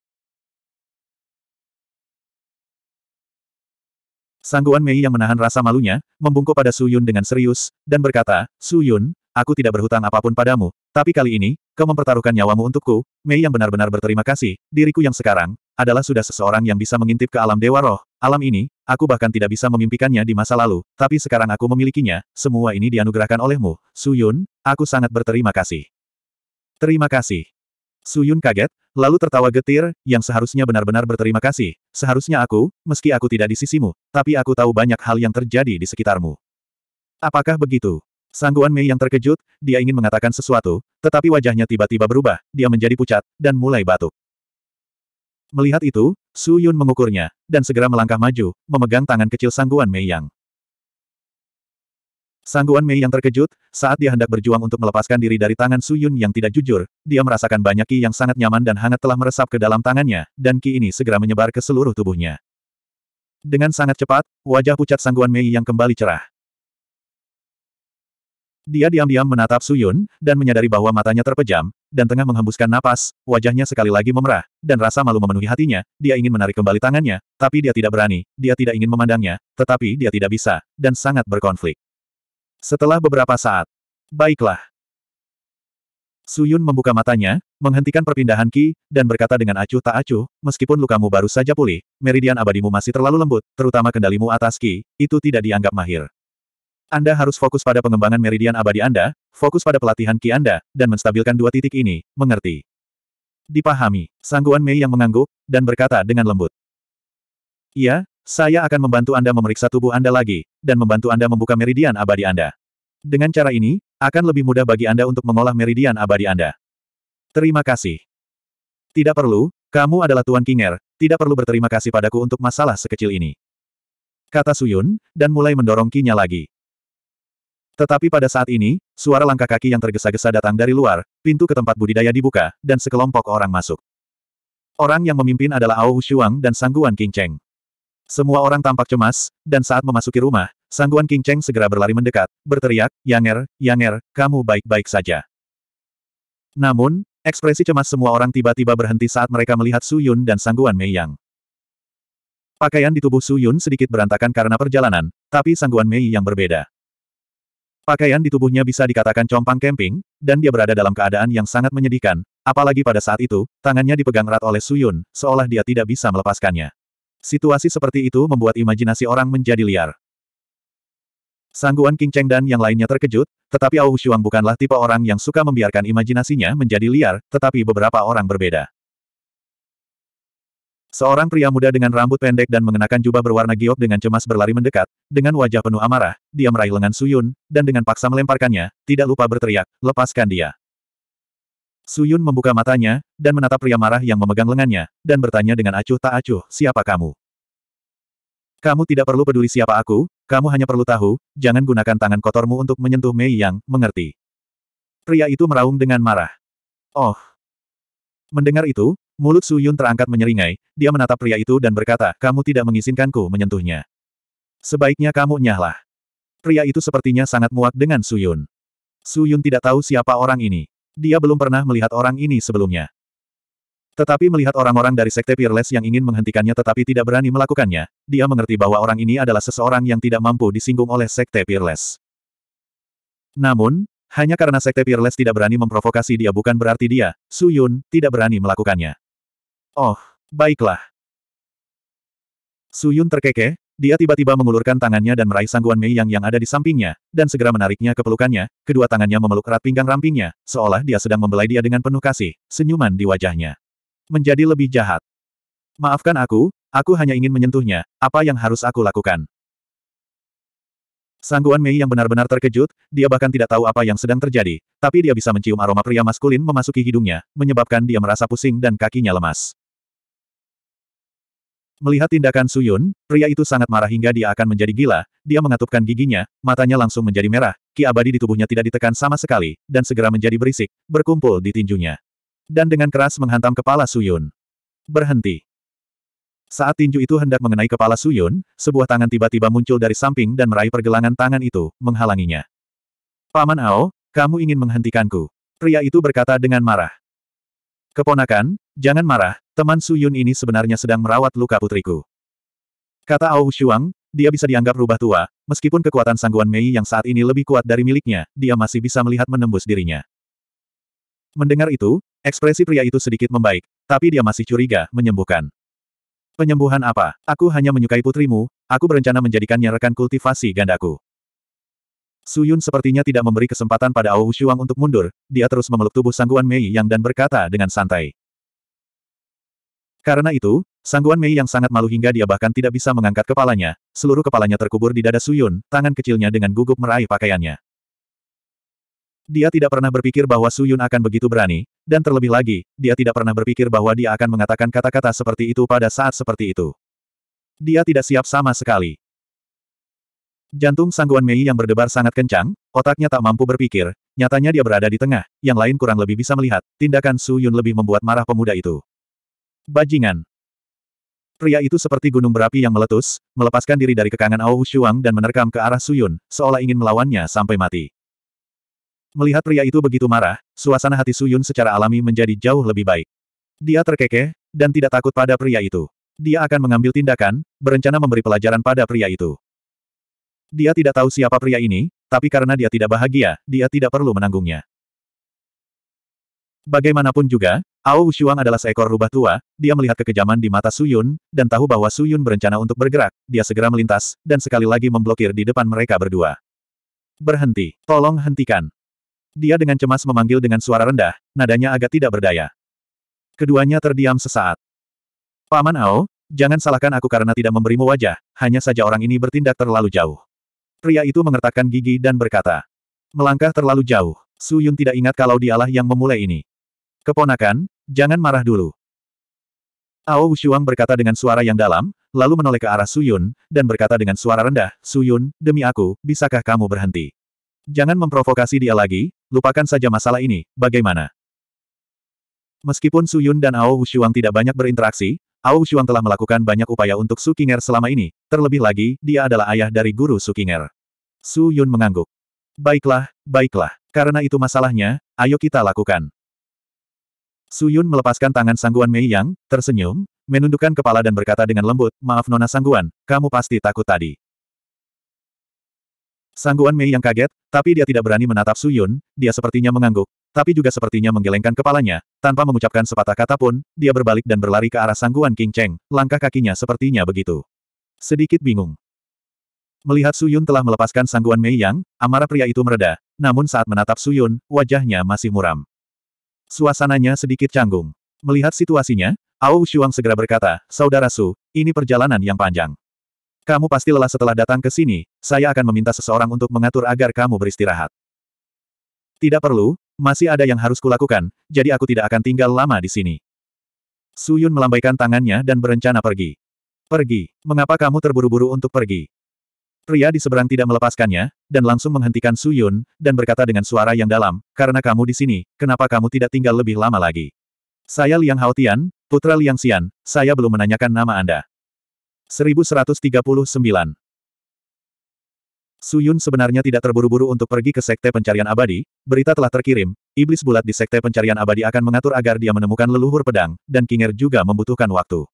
Sangguan Mei yang menahan rasa malunya, membungkuk pada Su Yun dengan serius, dan berkata, Su Yun, aku tidak berhutang apapun padamu, tapi kali ini, Kau mempertaruhkan nyawamu untukku, Mei yang benar-benar berterima kasih, diriku yang sekarang, adalah sudah seseorang yang bisa mengintip ke alam dewa roh, alam ini, aku bahkan tidak bisa memimpikannya di masa lalu, tapi sekarang aku memilikinya, semua ini dianugerahkan olehmu, Suyun, aku sangat berterima kasih. Terima kasih. Suyun kaget, lalu tertawa getir, yang seharusnya benar-benar berterima kasih, seharusnya aku, meski aku tidak di sisimu, tapi aku tahu banyak hal yang terjadi di sekitarmu. Apakah begitu? Sangguan Mei yang terkejut, dia ingin mengatakan sesuatu, tetapi wajahnya tiba-tiba berubah, dia menjadi pucat, dan mulai batuk. Melihat itu, Su Yun mengukurnya, dan segera melangkah maju, memegang tangan kecil Sangguan Mei Yang. Sangguan Mei Yang terkejut, saat dia hendak berjuang untuk melepaskan diri dari tangan Su Yun yang tidak jujur, dia merasakan banyak ki yang sangat nyaman dan hangat telah meresap ke dalam tangannya, dan ki ini segera menyebar ke seluruh tubuhnya. Dengan sangat cepat, wajah pucat Sangguan Mei Yang kembali cerah. Dia diam-diam menatap Suyun, dan menyadari bahwa matanya terpejam, dan tengah menghembuskan napas, wajahnya sekali lagi memerah, dan rasa malu memenuhi hatinya, dia ingin menarik kembali tangannya, tapi dia tidak berani, dia tidak ingin memandangnya, tetapi dia tidak bisa, dan sangat berkonflik. Setelah beberapa saat, baiklah. Suyun membuka matanya, menghentikan perpindahan Ki, dan berkata dengan acuh tak acuh, meskipun lukamu baru saja pulih, meridian abadimu masih terlalu lembut, terutama kendalimu atas Ki, itu tidak dianggap mahir. Anda harus fokus pada pengembangan meridian abadi Anda, fokus pada pelatihan Ki Anda, dan menstabilkan dua titik ini, mengerti. Dipahami, sangguan Mei yang mengangguk, dan berkata dengan lembut. Iya, saya akan membantu Anda memeriksa tubuh Anda lagi, dan membantu Anda membuka meridian abadi Anda. Dengan cara ini, akan lebih mudah bagi Anda untuk mengolah meridian abadi Anda. Terima kasih. Tidak perlu, kamu adalah Tuan Kinger, tidak perlu berterima kasih padaku untuk masalah sekecil ini. Kata Suyun, dan mulai mendorong kinya lagi. Tetapi pada saat ini, suara langkah kaki yang tergesa-gesa datang dari luar, pintu ke tempat budidaya dibuka, dan sekelompok orang masuk. Orang yang memimpin adalah Ao Hushuang dan Sangguan King Cheng. Semua orang tampak cemas, dan saat memasuki rumah, Sangguan King Cheng segera berlari mendekat, berteriak, Yanger, Yanger, kamu baik-baik saja. Namun, ekspresi cemas semua orang tiba-tiba berhenti saat mereka melihat Su Yun dan Sangguan Mei Yang. Pakaian di tubuh Su Yun sedikit berantakan karena perjalanan, tapi Sangguan Mei yang berbeda. Pakaian di tubuhnya bisa dikatakan compang kemping, dan dia berada dalam keadaan yang sangat menyedihkan, apalagi pada saat itu, tangannya dipegang erat oleh Suyun, seolah dia tidak bisa melepaskannya. Situasi seperti itu membuat imajinasi orang menjadi liar. Sangguan King Cheng dan yang lainnya terkejut, tetapi Ao Huxuang bukanlah tipe orang yang suka membiarkan imajinasinya menjadi liar, tetapi beberapa orang berbeda. Seorang pria muda dengan rambut pendek dan mengenakan jubah berwarna giok dengan cemas berlari mendekat, dengan wajah penuh amarah, dia meraih lengan Suyun, dan dengan paksa melemparkannya, tidak lupa berteriak, lepaskan dia. Suyun membuka matanya, dan menatap pria marah yang memegang lengannya, dan bertanya dengan acuh tak acuh, siapa kamu? Kamu tidak perlu peduli siapa aku, kamu hanya perlu tahu, jangan gunakan tangan kotormu untuk menyentuh Mei Yang, mengerti. Pria itu meraung dengan marah. Oh, Mendengar itu, Mulut Su Yun terangkat menyeringai, dia menatap pria itu dan berkata, kamu tidak mengizinkanku menyentuhnya. Sebaiknya kamu nyahlah. Pria itu sepertinya sangat muak dengan Su Yun. Su Yun tidak tahu siapa orang ini. Dia belum pernah melihat orang ini sebelumnya. Tetapi melihat orang-orang dari Sekte Peerless yang ingin menghentikannya tetapi tidak berani melakukannya, dia mengerti bahwa orang ini adalah seseorang yang tidak mampu disinggung oleh Sekte Peerless. Namun, hanya karena Sekte Peerless tidak berani memprovokasi dia bukan berarti dia, Su Yun, tidak berani melakukannya. Oh, baiklah. Su Yun terkekeh, dia tiba-tiba mengulurkan tangannya dan meraih sangguan Mei Yang yang ada di sampingnya, dan segera menariknya ke pelukannya, kedua tangannya memeluk erat pinggang rampingnya, seolah dia sedang membelai dia dengan penuh kasih, senyuman di wajahnya. Menjadi lebih jahat. Maafkan aku, aku hanya ingin menyentuhnya, apa yang harus aku lakukan? Sangguan Mei yang benar-benar terkejut, dia bahkan tidak tahu apa yang sedang terjadi, tapi dia bisa mencium aroma pria maskulin memasuki hidungnya, menyebabkan dia merasa pusing dan kakinya lemas. Melihat tindakan Suyun, pria itu sangat marah hingga dia akan menjadi gila, dia mengatupkan giginya, matanya langsung menjadi merah, ki abadi di tubuhnya tidak ditekan sama sekali, dan segera menjadi berisik, berkumpul di tinjunya. Dan dengan keras menghantam kepala Suyun. Berhenti. Saat tinju itu hendak mengenai kepala Suyun, sebuah tangan tiba-tiba muncul dari samping dan meraih pergelangan tangan itu, menghalanginya. Paman Ao, kamu ingin menghentikanku. Pria itu berkata dengan marah. Keponakan, jangan marah, Teman Su Yun ini sebenarnya sedang merawat luka putriku. Kata Ao Shuang, dia bisa dianggap rubah tua, meskipun kekuatan sangguan Mei yang saat ini lebih kuat dari miliknya, dia masih bisa melihat menembus dirinya. Mendengar itu, ekspresi pria itu sedikit membaik, tapi dia masih curiga, menyembuhkan. Penyembuhan apa? Aku hanya menyukai putrimu, aku berencana menjadikannya rekan kultivasi gandaku. Su Yun sepertinya tidak memberi kesempatan pada Ao Shuang untuk mundur, dia terus memeluk tubuh sangguan Mei Yang dan berkata dengan santai. Karena itu, sangguan Mei yang sangat malu hingga dia bahkan tidak bisa mengangkat kepalanya, seluruh kepalanya terkubur di dada Suyun, tangan kecilnya dengan gugup meraih pakaiannya. Dia tidak pernah berpikir bahwa Suyun akan begitu berani, dan terlebih lagi, dia tidak pernah berpikir bahwa dia akan mengatakan kata-kata seperti itu pada saat seperti itu. Dia tidak siap sama sekali. Jantung sangguan Mei yang berdebar sangat kencang, otaknya tak mampu berpikir, nyatanya dia berada di tengah, yang lain kurang lebih bisa melihat, tindakan Suyun lebih membuat marah pemuda itu. Bajingan. Pria itu seperti gunung berapi yang meletus, melepaskan diri dari kekangan Ao Shuang dan menerkam ke arah Suyun, seolah ingin melawannya sampai mati. Melihat pria itu begitu marah, suasana hati Suyun secara alami menjadi jauh lebih baik. Dia terkekeh, dan tidak takut pada pria itu. Dia akan mengambil tindakan, berencana memberi pelajaran pada pria itu. Dia tidak tahu siapa pria ini, tapi karena dia tidak bahagia, dia tidak perlu menanggungnya. Bagaimanapun juga, Ao Wushuang adalah seekor rubah tua, dia melihat kekejaman di mata Su Yun dan tahu bahwa Su Yun berencana untuk bergerak, dia segera melintas, dan sekali lagi memblokir di depan mereka berdua. Berhenti, tolong hentikan. Dia dengan cemas memanggil dengan suara rendah, nadanya agak tidak berdaya. Keduanya terdiam sesaat. Paman Ao, jangan salahkan aku karena tidak memberimu wajah, hanya saja orang ini bertindak terlalu jauh. Pria itu mengertakkan gigi dan berkata, melangkah terlalu jauh. Su Yun tidak ingat kalau dialah yang memulai ini. Keponakan, Jangan marah dulu. Ao Wushuang berkata dengan suara yang dalam, lalu menoleh ke arah Suyun, dan berkata dengan suara rendah, Suyun, demi aku, bisakah kamu berhenti? Jangan memprovokasi dia lagi, lupakan saja masalah ini, bagaimana? Meskipun Suyun dan Ao Wushuang tidak banyak berinteraksi, Ao Wushuang telah melakukan banyak upaya untuk Su Qinger selama ini, terlebih lagi, dia adalah ayah dari guru Sukinger. Su Yun mengangguk. Baiklah, baiklah, karena itu masalahnya, ayo kita lakukan. Su Yun melepaskan tangan Sangguan Mei Yang, tersenyum, menundukkan kepala dan berkata dengan lembut, maaf Nona Sangguan, kamu pasti takut tadi. Sangguan Mei yang kaget, tapi dia tidak berani menatap Su Yun, dia sepertinya mengangguk, tapi juga sepertinya menggelengkan kepalanya, tanpa mengucapkan sepatah kata pun, dia berbalik dan berlari ke arah Sangguan King Cheng, langkah kakinya sepertinya begitu. Sedikit bingung. Melihat Suyun telah melepaskan Sangguan Mei yang, amarah pria itu mereda, namun saat menatap Suyun, wajahnya masih muram. Suasananya sedikit canggung. Melihat situasinya, Ao Shuang segera berkata, Saudara Su, ini perjalanan yang panjang. Kamu pasti lelah setelah datang ke sini, saya akan meminta seseorang untuk mengatur agar kamu beristirahat. Tidak perlu, masih ada yang harus kulakukan, jadi aku tidak akan tinggal lama di sini. Su Yun melambaikan tangannya dan berencana pergi. Pergi, mengapa kamu terburu-buru untuk pergi? Pria di seberang tidak melepaskannya, dan langsung menghentikan Su Yun, dan berkata dengan suara yang dalam, karena kamu di sini, kenapa kamu tidak tinggal lebih lama lagi? Saya Liang Haotian, putra Liang Xian, saya belum menanyakan nama Anda. 1139 Su Yun sebenarnya tidak terburu-buru untuk pergi ke Sekte Pencarian Abadi, berita telah terkirim, iblis bulat di Sekte Pencarian Abadi akan mengatur agar dia menemukan leluhur pedang, dan Kinger juga membutuhkan waktu.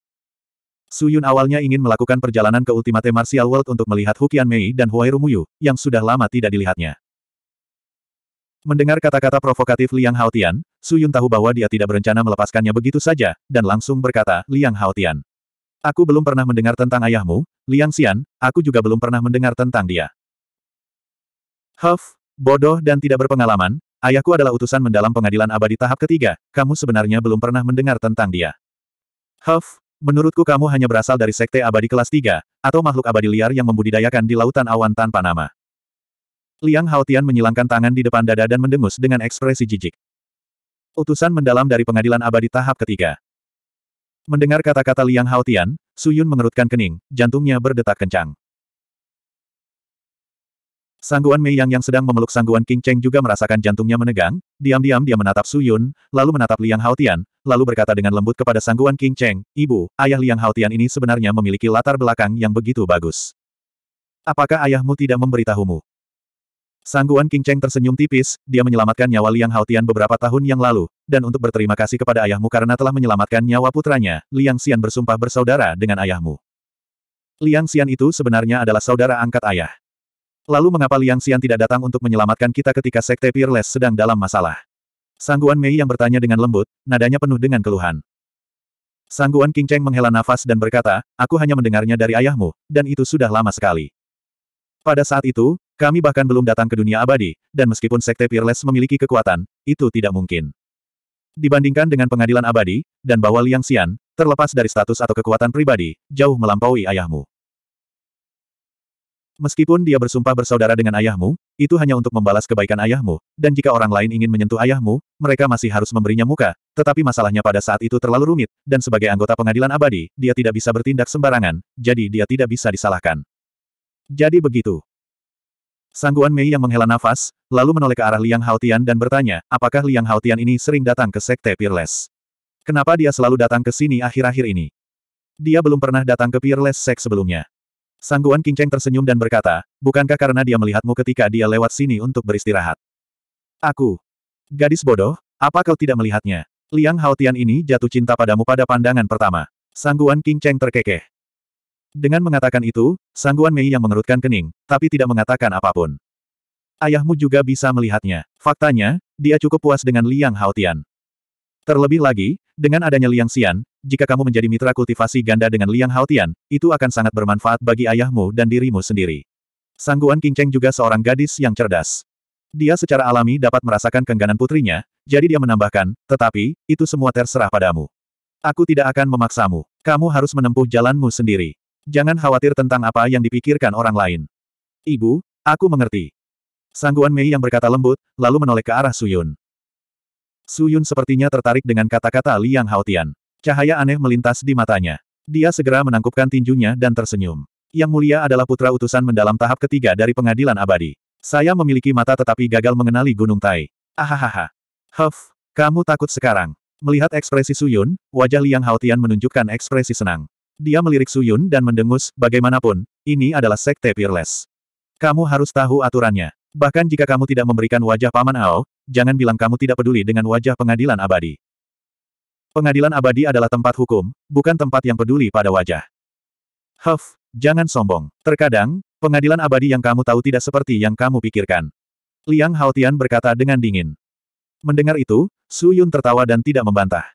Su Yun awalnya ingin melakukan perjalanan ke Ultimate Martial World untuk melihat Hukian Mei dan Huai Rumuyu, yang sudah lama tidak dilihatnya. Mendengar kata-kata provokatif Liang Haotian, Su Yun tahu bahwa dia tidak berencana melepaskannya begitu saja, dan langsung berkata, Liang Haotian. Aku belum pernah mendengar tentang ayahmu, Liang Xian, aku juga belum pernah mendengar tentang dia. Huff, bodoh dan tidak berpengalaman, ayahku adalah utusan mendalam pengadilan abadi tahap ketiga, kamu sebenarnya belum pernah mendengar tentang dia. Huff, Menurutku kamu hanya berasal dari sekte abadi kelas 3, atau makhluk abadi liar yang membudidayakan di lautan awan tanpa nama. Liang Haotian menyilangkan tangan di depan dada dan mendengus dengan ekspresi jijik. Utusan mendalam dari pengadilan abadi tahap ketiga. Mendengar kata-kata Liang Haotian, Suyun mengerutkan kening, jantungnya berdetak kencang. Sangguan Mei Yang yang sedang memeluk Sangguan King Cheng juga merasakan jantungnya menegang, diam-diam dia menatap Su Yun, lalu menatap Liang Haotian, lalu berkata dengan lembut kepada Sangguan King Cheng, Ibu, ayah Liang Haotian ini sebenarnya memiliki latar belakang yang begitu bagus. Apakah ayahmu tidak memberitahumu? Sangguan King Cheng tersenyum tipis, dia menyelamatkan nyawa Liang Haotian beberapa tahun yang lalu, dan untuk berterima kasih kepada ayahmu karena telah menyelamatkan nyawa putranya, Liang Xian bersumpah bersaudara dengan ayahmu. Liang Xian itu sebenarnya adalah saudara angkat ayah. Lalu mengapa Liang Xian tidak datang untuk menyelamatkan kita ketika Sekte Peerless sedang dalam masalah? Sangguan Mei yang bertanya dengan lembut, nadanya penuh dengan keluhan. Sangguan King Cheng menghela nafas dan berkata, aku hanya mendengarnya dari ayahmu, dan itu sudah lama sekali. Pada saat itu, kami bahkan belum datang ke dunia abadi, dan meskipun Sekte Peerless memiliki kekuatan, itu tidak mungkin. Dibandingkan dengan pengadilan abadi, dan bahwa Liang Xian, terlepas dari status atau kekuatan pribadi, jauh melampaui ayahmu. Meskipun dia bersumpah bersaudara dengan ayahmu, itu hanya untuk membalas kebaikan ayahmu, dan jika orang lain ingin menyentuh ayahmu, mereka masih harus memberinya muka, tetapi masalahnya pada saat itu terlalu rumit, dan sebagai anggota pengadilan abadi, dia tidak bisa bertindak sembarangan, jadi dia tidak bisa disalahkan. Jadi begitu. Sangguan Mei yang menghela nafas, lalu menoleh ke arah Liang Haotian dan bertanya, apakah Liang Haotian ini sering datang ke Sekte Peerless? Kenapa dia selalu datang ke sini akhir-akhir ini? Dia belum pernah datang ke Peerless Sek sebelumnya. Sangguan Cheng tersenyum dan berkata, bukankah karena dia melihatmu ketika dia lewat sini untuk beristirahat? Aku. Gadis bodoh, apa kau tidak melihatnya? Liang Haotian ini jatuh cinta padamu pada pandangan pertama. Sangguan Cheng terkekeh. Dengan mengatakan itu, Sangguan Mei yang mengerutkan kening, tapi tidak mengatakan apapun. Ayahmu juga bisa melihatnya. Faktanya, dia cukup puas dengan Liang Haotian. Terlebih lagi, dengan adanya Liang Xian, jika kamu menjadi mitra kultivasi ganda dengan Liang Haotian, itu akan sangat bermanfaat bagi ayahmu dan dirimu sendiri. Sangguan Qingcheng juga seorang gadis yang cerdas. Dia secara alami dapat merasakan kengganan putrinya, jadi dia menambahkan, tetapi, itu semua terserah padamu. Aku tidak akan memaksamu. Kamu harus menempuh jalanmu sendiri. Jangan khawatir tentang apa yang dipikirkan orang lain. Ibu, aku mengerti. Sangguan Mei yang berkata lembut, lalu menoleh ke arah Suyun. Su Yun sepertinya tertarik dengan kata-kata Liang Haotian. Cahaya aneh melintas di matanya. Dia segera menangkupkan tinjunya dan tersenyum. Yang mulia adalah putra utusan mendalam tahap ketiga dari pengadilan abadi. Saya memiliki mata tetapi gagal mengenali Gunung Tai. Ahahaha. Huff, kamu takut sekarang. Melihat ekspresi Su Yun, wajah Liang Haotian menunjukkan ekspresi senang. Dia melirik Su Yun dan mendengus, bagaimanapun, ini adalah sekte Peerless. Kamu harus tahu aturannya. Bahkan jika kamu tidak memberikan wajah Paman Ao, jangan bilang kamu tidak peduli dengan wajah pengadilan abadi. Pengadilan abadi adalah tempat hukum, bukan tempat yang peduli pada wajah. Huff, jangan sombong. Terkadang, pengadilan abadi yang kamu tahu tidak seperti yang kamu pikirkan. Liang Haotian berkata dengan dingin. Mendengar itu, Su Yun tertawa dan tidak membantah.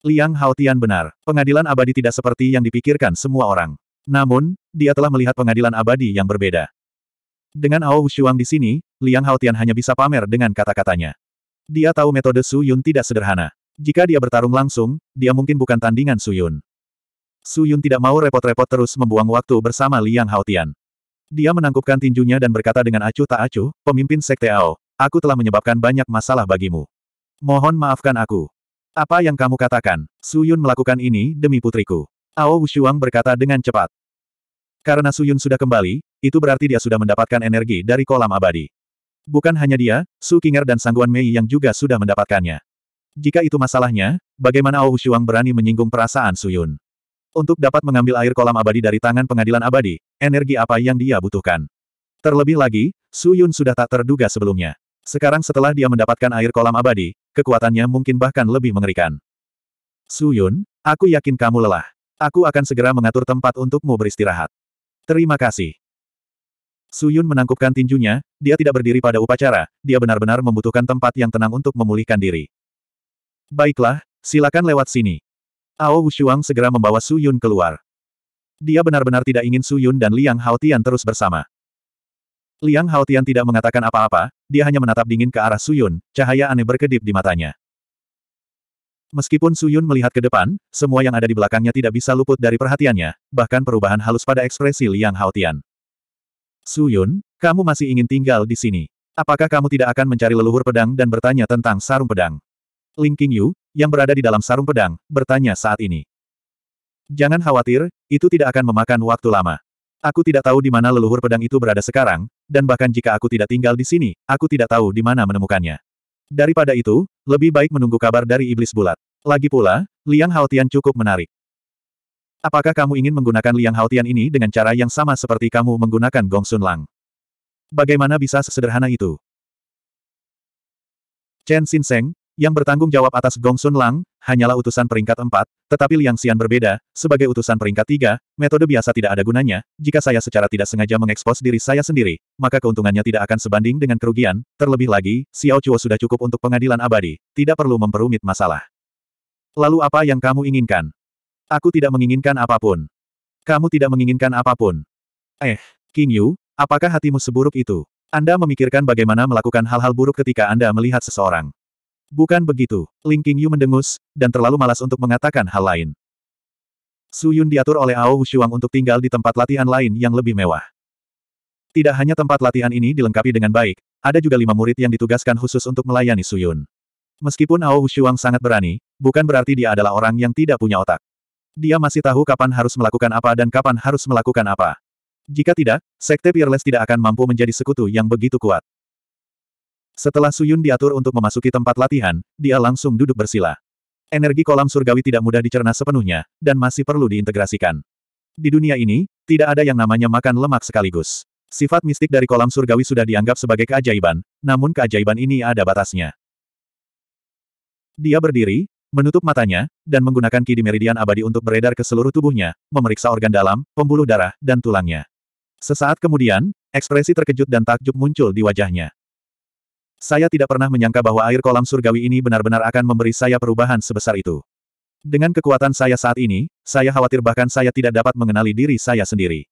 Liang Haotian benar, pengadilan abadi tidak seperti yang dipikirkan semua orang. Namun, dia telah melihat pengadilan abadi yang berbeda. Dengan Ao Wushuang di sini, Liang Haotian hanya bisa pamer dengan kata-katanya. Dia tahu metode Su Yun tidak sederhana. Jika dia bertarung langsung, dia mungkin bukan tandingan Su Yun. Su Yun tidak mau repot-repot terus membuang waktu bersama Liang Haotian. Dia menangkupkan tinjunya dan berkata dengan acuh tak acuh, pemimpin Sekte Ao, aku telah menyebabkan banyak masalah bagimu. Mohon maafkan aku. Apa yang kamu katakan? Su Yun melakukan ini demi putriku. Ao Wushuang berkata dengan cepat. Karena Su Yun sudah kembali, itu berarti dia sudah mendapatkan energi dari kolam abadi. Bukan hanya dia, Su Qinger dan Sangguan Mei yang juga sudah mendapatkannya. Jika itu masalahnya, bagaimana Ao Shuang berani menyinggung perasaan Su Yun? Untuk dapat mengambil air kolam abadi dari tangan pengadilan abadi, energi apa yang dia butuhkan? Terlebih lagi, Su Yun sudah tak terduga sebelumnya. Sekarang setelah dia mendapatkan air kolam abadi, kekuatannya mungkin bahkan lebih mengerikan. Su Yun, aku yakin kamu lelah. Aku akan segera mengatur tempat untukmu beristirahat. Terima kasih. Su Yun menangkupkan tinjunya, dia tidak berdiri pada upacara, dia benar-benar membutuhkan tempat yang tenang untuk memulihkan diri. Baiklah, silakan lewat sini. Ao Wushuang segera membawa Su Yun keluar. Dia benar-benar tidak ingin Su Yun dan Liang Haotian terus bersama. Liang Haotian tidak mengatakan apa-apa, dia hanya menatap dingin ke arah Su Yun. cahaya aneh berkedip di matanya. Meskipun Su Yun melihat ke depan, semua yang ada di belakangnya tidak bisa luput dari perhatiannya, bahkan perubahan halus pada ekspresi Liang Haotian. Su Yun, kamu masih ingin tinggal di sini. Apakah kamu tidak akan mencari leluhur pedang dan bertanya tentang sarung pedang? Ling Qingyu, yang berada di dalam sarung pedang, bertanya saat ini. Jangan khawatir, itu tidak akan memakan waktu lama. Aku tidak tahu di mana leluhur pedang itu berada sekarang, dan bahkan jika aku tidak tinggal di sini, aku tidak tahu di mana menemukannya. Daripada itu, lebih baik menunggu kabar dari iblis bulat. Lagi pula, Liang Haotian cukup menarik. Apakah kamu ingin menggunakan Liang Haotian ini dengan cara yang sama seperti kamu menggunakan Gong Sun Lang? Bagaimana bisa sesederhana itu? Chen Shinseng, yang bertanggung jawab atas Gong Sun Lang, hanyalah utusan peringkat 4, tetapi Liang Xian berbeda, sebagai utusan peringkat 3, metode biasa tidak ada gunanya, jika saya secara tidak sengaja mengekspos diri saya sendiri, maka keuntungannya tidak akan sebanding dengan kerugian, terlebih lagi, Xiao Chuo sudah cukup untuk pengadilan abadi, tidak perlu memperumit masalah. Lalu apa yang kamu inginkan? Aku tidak menginginkan apapun. Kamu tidak menginginkan apapun. Eh, King Yu, apakah hatimu seburuk itu? Anda memikirkan bagaimana melakukan hal-hal buruk ketika Anda melihat seseorang. Bukan begitu, Ling King Yu mendengus, dan terlalu malas untuk mengatakan hal lain. Su Yun diatur oleh Ao Wushuang untuk tinggal di tempat latihan lain yang lebih mewah. Tidak hanya tempat latihan ini dilengkapi dengan baik, ada juga lima murid yang ditugaskan khusus untuk melayani Su Yun. Meskipun Ao Wushuang sangat berani, bukan berarti dia adalah orang yang tidak punya otak. Dia masih tahu kapan harus melakukan apa dan kapan harus melakukan apa. Jika tidak, Sekte Peerless tidak akan mampu menjadi sekutu yang begitu kuat. Setelah Suyun diatur untuk memasuki tempat latihan, dia langsung duduk bersila. Energi kolam surgawi tidak mudah dicerna sepenuhnya, dan masih perlu diintegrasikan. Di dunia ini, tidak ada yang namanya makan lemak sekaligus. Sifat mistik dari kolam surgawi sudah dianggap sebagai keajaiban, namun keajaiban ini ada batasnya. Dia berdiri, Menutup matanya, dan menggunakan ki di meridian abadi untuk beredar ke seluruh tubuhnya, memeriksa organ dalam, pembuluh darah, dan tulangnya. Sesaat kemudian, ekspresi terkejut dan takjub muncul di wajahnya. Saya tidak pernah menyangka bahwa air kolam surgawi ini benar-benar akan memberi saya perubahan sebesar itu. Dengan kekuatan saya saat ini, saya khawatir bahkan saya tidak dapat mengenali diri saya sendiri.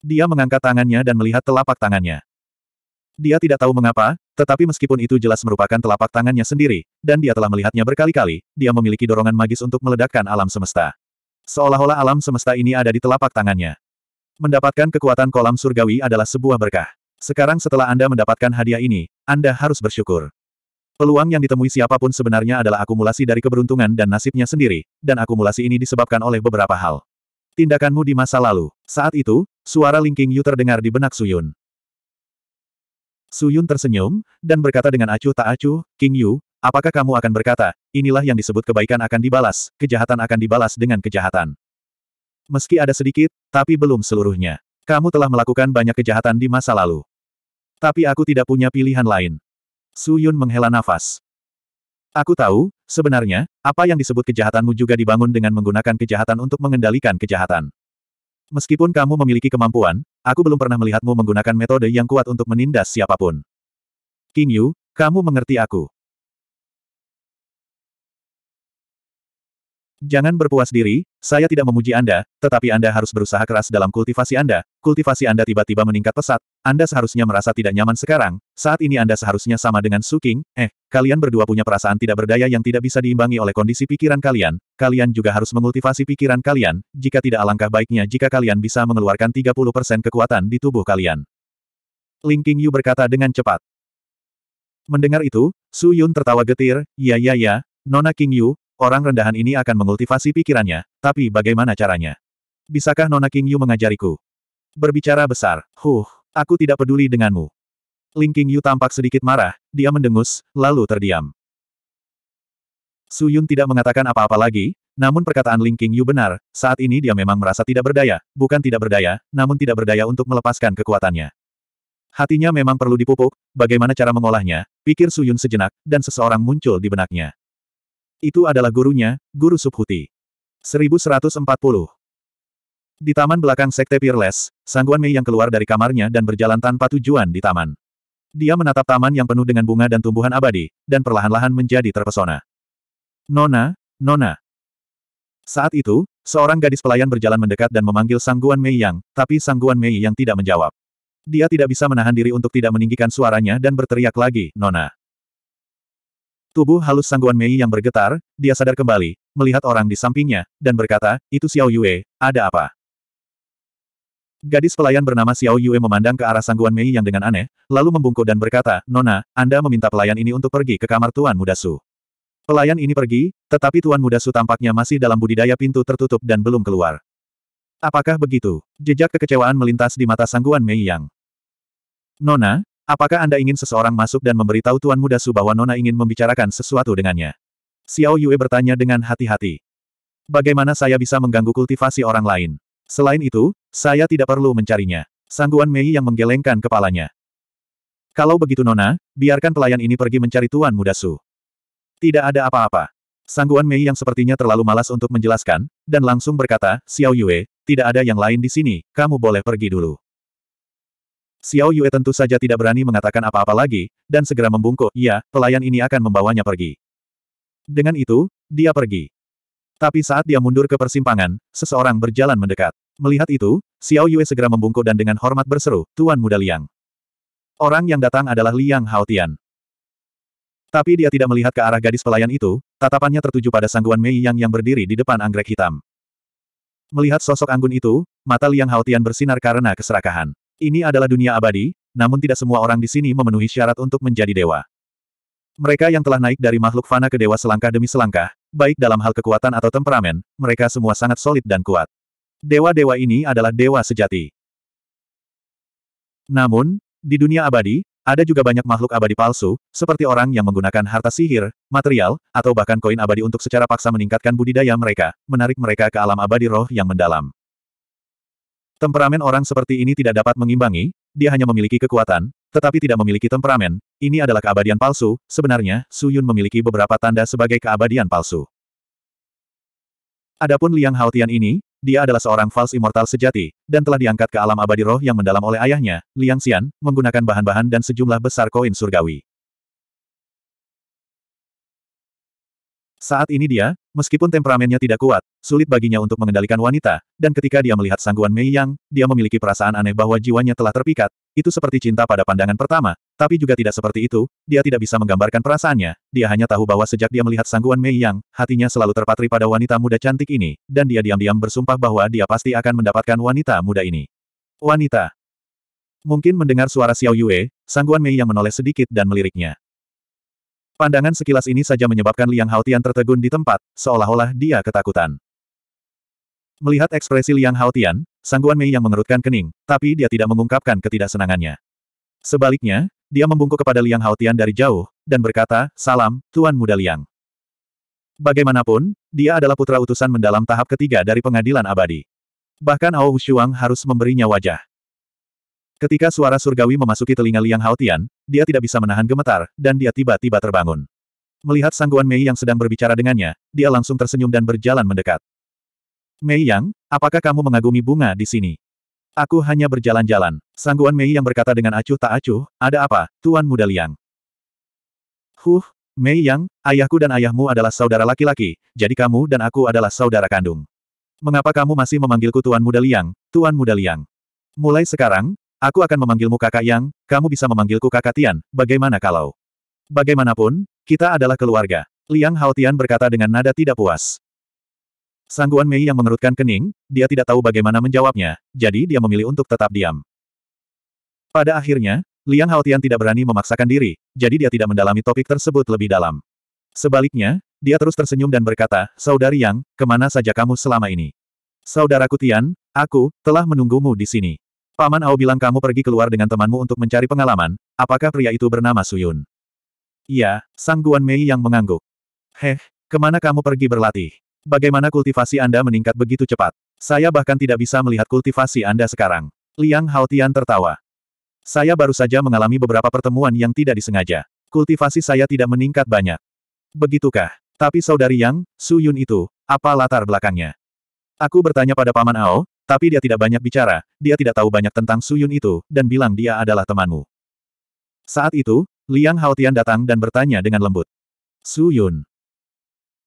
Dia mengangkat tangannya dan melihat telapak tangannya. Dia tidak tahu mengapa, tetapi meskipun itu jelas merupakan telapak tangannya sendiri, dan dia telah melihatnya berkali-kali, dia memiliki dorongan magis untuk meledakkan alam semesta. Seolah-olah alam semesta ini ada di telapak tangannya. Mendapatkan kekuatan kolam surgawi adalah sebuah berkah. Sekarang setelah Anda mendapatkan hadiah ini, Anda harus bersyukur. Peluang yang ditemui siapapun sebenarnya adalah akumulasi dari keberuntungan dan nasibnya sendiri, dan akumulasi ini disebabkan oleh beberapa hal. Tindakanmu di masa lalu. Saat itu, suara Linking Yu terdengar di benak Suyun. Su Yun tersenyum, dan berkata dengan acuh tak acuh, King Yu, apakah kamu akan berkata, inilah yang disebut kebaikan akan dibalas, kejahatan akan dibalas dengan kejahatan. Meski ada sedikit, tapi belum seluruhnya. Kamu telah melakukan banyak kejahatan di masa lalu. Tapi aku tidak punya pilihan lain. Su Yun menghela nafas. Aku tahu, sebenarnya, apa yang disebut kejahatanmu juga dibangun dengan menggunakan kejahatan untuk mengendalikan kejahatan. Meskipun kamu memiliki kemampuan, aku belum pernah melihatmu menggunakan metode yang kuat untuk menindas siapapun. King Yu, kamu mengerti aku. Jangan berpuas diri, saya tidak memuji Anda, tetapi Anda harus berusaha keras dalam kultivasi Anda. Kultivasi Anda tiba-tiba meningkat pesat, Anda seharusnya merasa tidak nyaman sekarang, saat ini Anda seharusnya sama dengan Su Suking, eh, kalian berdua punya perasaan tidak berdaya yang tidak bisa diimbangi oleh kondisi pikiran kalian, kalian juga harus mengultivasi pikiran kalian, jika tidak alangkah baiknya jika kalian bisa mengeluarkan 30% kekuatan di tubuh kalian. Ling King Yu berkata dengan cepat. Mendengar itu, Su Yun tertawa getir, ya ya ya, Nona King Yu, orang rendahan ini akan mengultivasi pikirannya, tapi bagaimana caranya? Bisakah Nona King Yu mengajariku? Berbicara besar, huh, aku tidak peduli denganmu. Ling King Yu tampak sedikit marah, dia mendengus, lalu terdiam. Su Yun tidak mengatakan apa-apa lagi, namun perkataan Ling King Yu benar, saat ini dia memang merasa tidak berdaya, bukan tidak berdaya, namun tidak berdaya untuk melepaskan kekuatannya. Hatinya memang perlu dipupuk, bagaimana cara mengolahnya, pikir Su Yun sejenak, dan seseorang muncul di benaknya. Itu adalah gurunya, Guru Subhuti. 1140. Di taman belakang Sekte Peerless, Sangguan Mei yang keluar dari kamarnya dan berjalan tanpa tujuan di taman. Dia menatap taman yang penuh dengan bunga dan tumbuhan abadi, dan perlahan-lahan menjadi terpesona. Nona, Nona. Saat itu, seorang gadis pelayan berjalan mendekat dan memanggil Sangguan Mei Yang, tapi Sangguan Mei Yang tidak menjawab. Dia tidak bisa menahan diri untuk tidak meninggikan suaranya dan berteriak lagi, Nona. Tubuh halus sangguan Mei yang bergetar, dia sadar kembali, melihat orang di sampingnya, dan berkata, itu Xiao Yue, ada apa? Gadis pelayan bernama Xiao Yue memandang ke arah sangguan Mei yang dengan aneh, lalu membungkuk dan berkata, Nona, Anda meminta pelayan ini untuk pergi ke kamar Tuan Muda Su. Pelayan ini pergi, tetapi Tuan Muda Su tampaknya masih dalam budidaya pintu tertutup dan belum keluar. Apakah begitu? Jejak kekecewaan melintas di mata sangguan Mei Yang. Nona, Apakah Anda ingin seseorang masuk dan memberitahu Tuan Muda Su bahwa Nona ingin membicarakan sesuatu dengannya? Xiao Yue bertanya dengan hati-hati. Bagaimana saya bisa mengganggu kultivasi orang lain? Selain itu, saya tidak perlu mencarinya. Sangguan Mei yang menggelengkan kepalanya. Kalau begitu Nona, biarkan pelayan ini pergi mencari Tuan Muda Su. Tidak ada apa-apa. Sangguan Mei yang sepertinya terlalu malas untuk menjelaskan, dan langsung berkata, Xiao Yue, tidak ada yang lain di sini, kamu boleh pergi dulu. Xiao Yue tentu saja tidak berani mengatakan apa-apa lagi, dan segera membungkuk, ya, pelayan ini akan membawanya pergi. Dengan itu, dia pergi. Tapi saat dia mundur ke persimpangan, seseorang berjalan mendekat. Melihat itu, Xiao Yue segera membungkuk dan dengan hormat berseru, Tuan Muda Liang. Orang yang datang adalah Liang Haotian. Tapi dia tidak melihat ke arah gadis pelayan itu, tatapannya tertuju pada sangguan Mei Yang yang berdiri di depan anggrek hitam. Melihat sosok anggun itu, mata Liang Haotian bersinar karena keserakahan. Ini adalah dunia abadi, namun tidak semua orang di sini memenuhi syarat untuk menjadi dewa. Mereka yang telah naik dari makhluk fana ke dewa selangkah demi selangkah, baik dalam hal kekuatan atau temperamen, mereka semua sangat solid dan kuat. Dewa-dewa ini adalah dewa sejati. Namun, di dunia abadi, ada juga banyak makhluk abadi palsu, seperti orang yang menggunakan harta sihir, material, atau bahkan koin abadi untuk secara paksa meningkatkan budidaya mereka, menarik mereka ke alam abadi roh yang mendalam. Temperamen orang seperti ini tidak dapat mengimbangi, dia hanya memiliki kekuatan, tetapi tidak memiliki temperamen, ini adalah keabadian palsu, sebenarnya, Su Yun memiliki beberapa tanda sebagai keabadian palsu. Adapun Liang Haotian ini, dia adalah seorang fals immortal sejati, dan telah diangkat ke alam abadi roh yang mendalam oleh ayahnya, Liang Xian, menggunakan bahan-bahan dan sejumlah besar koin surgawi. Saat ini dia, Meskipun temperamennya tidak kuat, sulit baginya untuk mengendalikan wanita, dan ketika dia melihat sangguan Mei Yang, dia memiliki perasaan aneh bahwa jiwanya telah terpikat, itu seperti cinta pada pandangan pertama, tapi juga tidak seperti itu, dia tidak bisa menggambarkan perasaannya, dia hanya tahu bahwa sejak dia melihat sangguan Mei Yang, hatinya selalu terpatri pada wanita muda cantik ini, dan dia diam-diam bersumpah bahwa dia pasti akan mendapatkan wanita muda ini. Wanita. Mungkin mendengar suara Xiao Yue, sangguan Mei Yang menoleh sedikit dan meliriknya. Pandangan sekilas ini saja menyebabkan Liang Haotian tertegun di tempat, seolah-olah dia ketakutan. Melihat ekspresi Liang Haotian, Sangguan Mei yang mengerutkan kening, tapi dia tidak mengungkapkan ketidaksenangannya. Sebaliknya, dia membungkuk kepada Liang Haotian dari jauh, dan berkata, Salam, Tuan Muda Liang. Bagaimanapun, dia adalah putra utusan mendalam tahap ketiga dari pengadilan abadi. Bahkan Ao Shuang harus memberinya wajah. Ketika suara surgawi memasuki telinga Liang Haotian, dia tidak bisa menahan gemetar, dan dia tiba-tiba terbangun. Melihat Sangguan Mei yang sedang berbicara dengannya, dia langsung tersenyum dan berjalan mendekat. Mei Yang, apakah kamu mengagumi bunga di sini? Aku hanya berjalan-jalan. Sangguan Mei yang berkata dengan acuh tak acuh, ada apa, Tuan Muda Liang? Huh, Mei Yang, ayahku dan ayahmu adalah saudara laki-laki, jadi kamu dan aku adalah saudara kandung. Mengapa kamu masih memanggilku Tuan Muda Liang, Tuan Muda Liang? Mulai sekarang, Aku akan memanggilmu kakak Yang, kamu bisa memanggilku kakak Tian, bagaimana kalau? Bagaimanapun, kita adalah keluarga. Liang Haotian berkata dengan nada tidak puas. Sangguan Mei yang mengerutkan kening, dia tidak tahu bagaimana menjawabnya, jadi dia memilih untuk tetap diam. Pada akhirnya, Liang Haotian tidak berani memaksakan diri, jadi dia tidak mendalami topik tersebut lebih dalam. Sebaliknya, dia terus tersenyum dan berkata, Saudari Yang, kemana saja kamu selama ini? Saudaraku Tian, aku, telah menunggumu di sini. Paman Ao bilang kamu pergi keluar dengan temanmu untuk mencari pengalaman, apakah pria itu bernama Suyun? Iya, Sang Guan Mei yang mengangguk. Heh, kemana kamu pergi berlatih? Bagaimana kultivasi Anda meningkat begitu cepat? Saya bahkan tidak bisa melihat kultivasi Anda sekarang. Liang Haotian tertawa. Saya baru saja mengalami beberapa pertemuan yang tidak disengaja. Kultivasi saya tidak meningkat banyak. Begitukah? Tapi saudari Yang, Su Yun itu, apa latar belakangnya? Aku bertanya pada Paman Ao, tapi dia tidak banyak bicara, dia tidak tahu banyak tentang Suyun itu, dan bilang dia adalah temanmu. Saat itu, Liang Haotian datang dan bertanya dengan lembut. Suyun.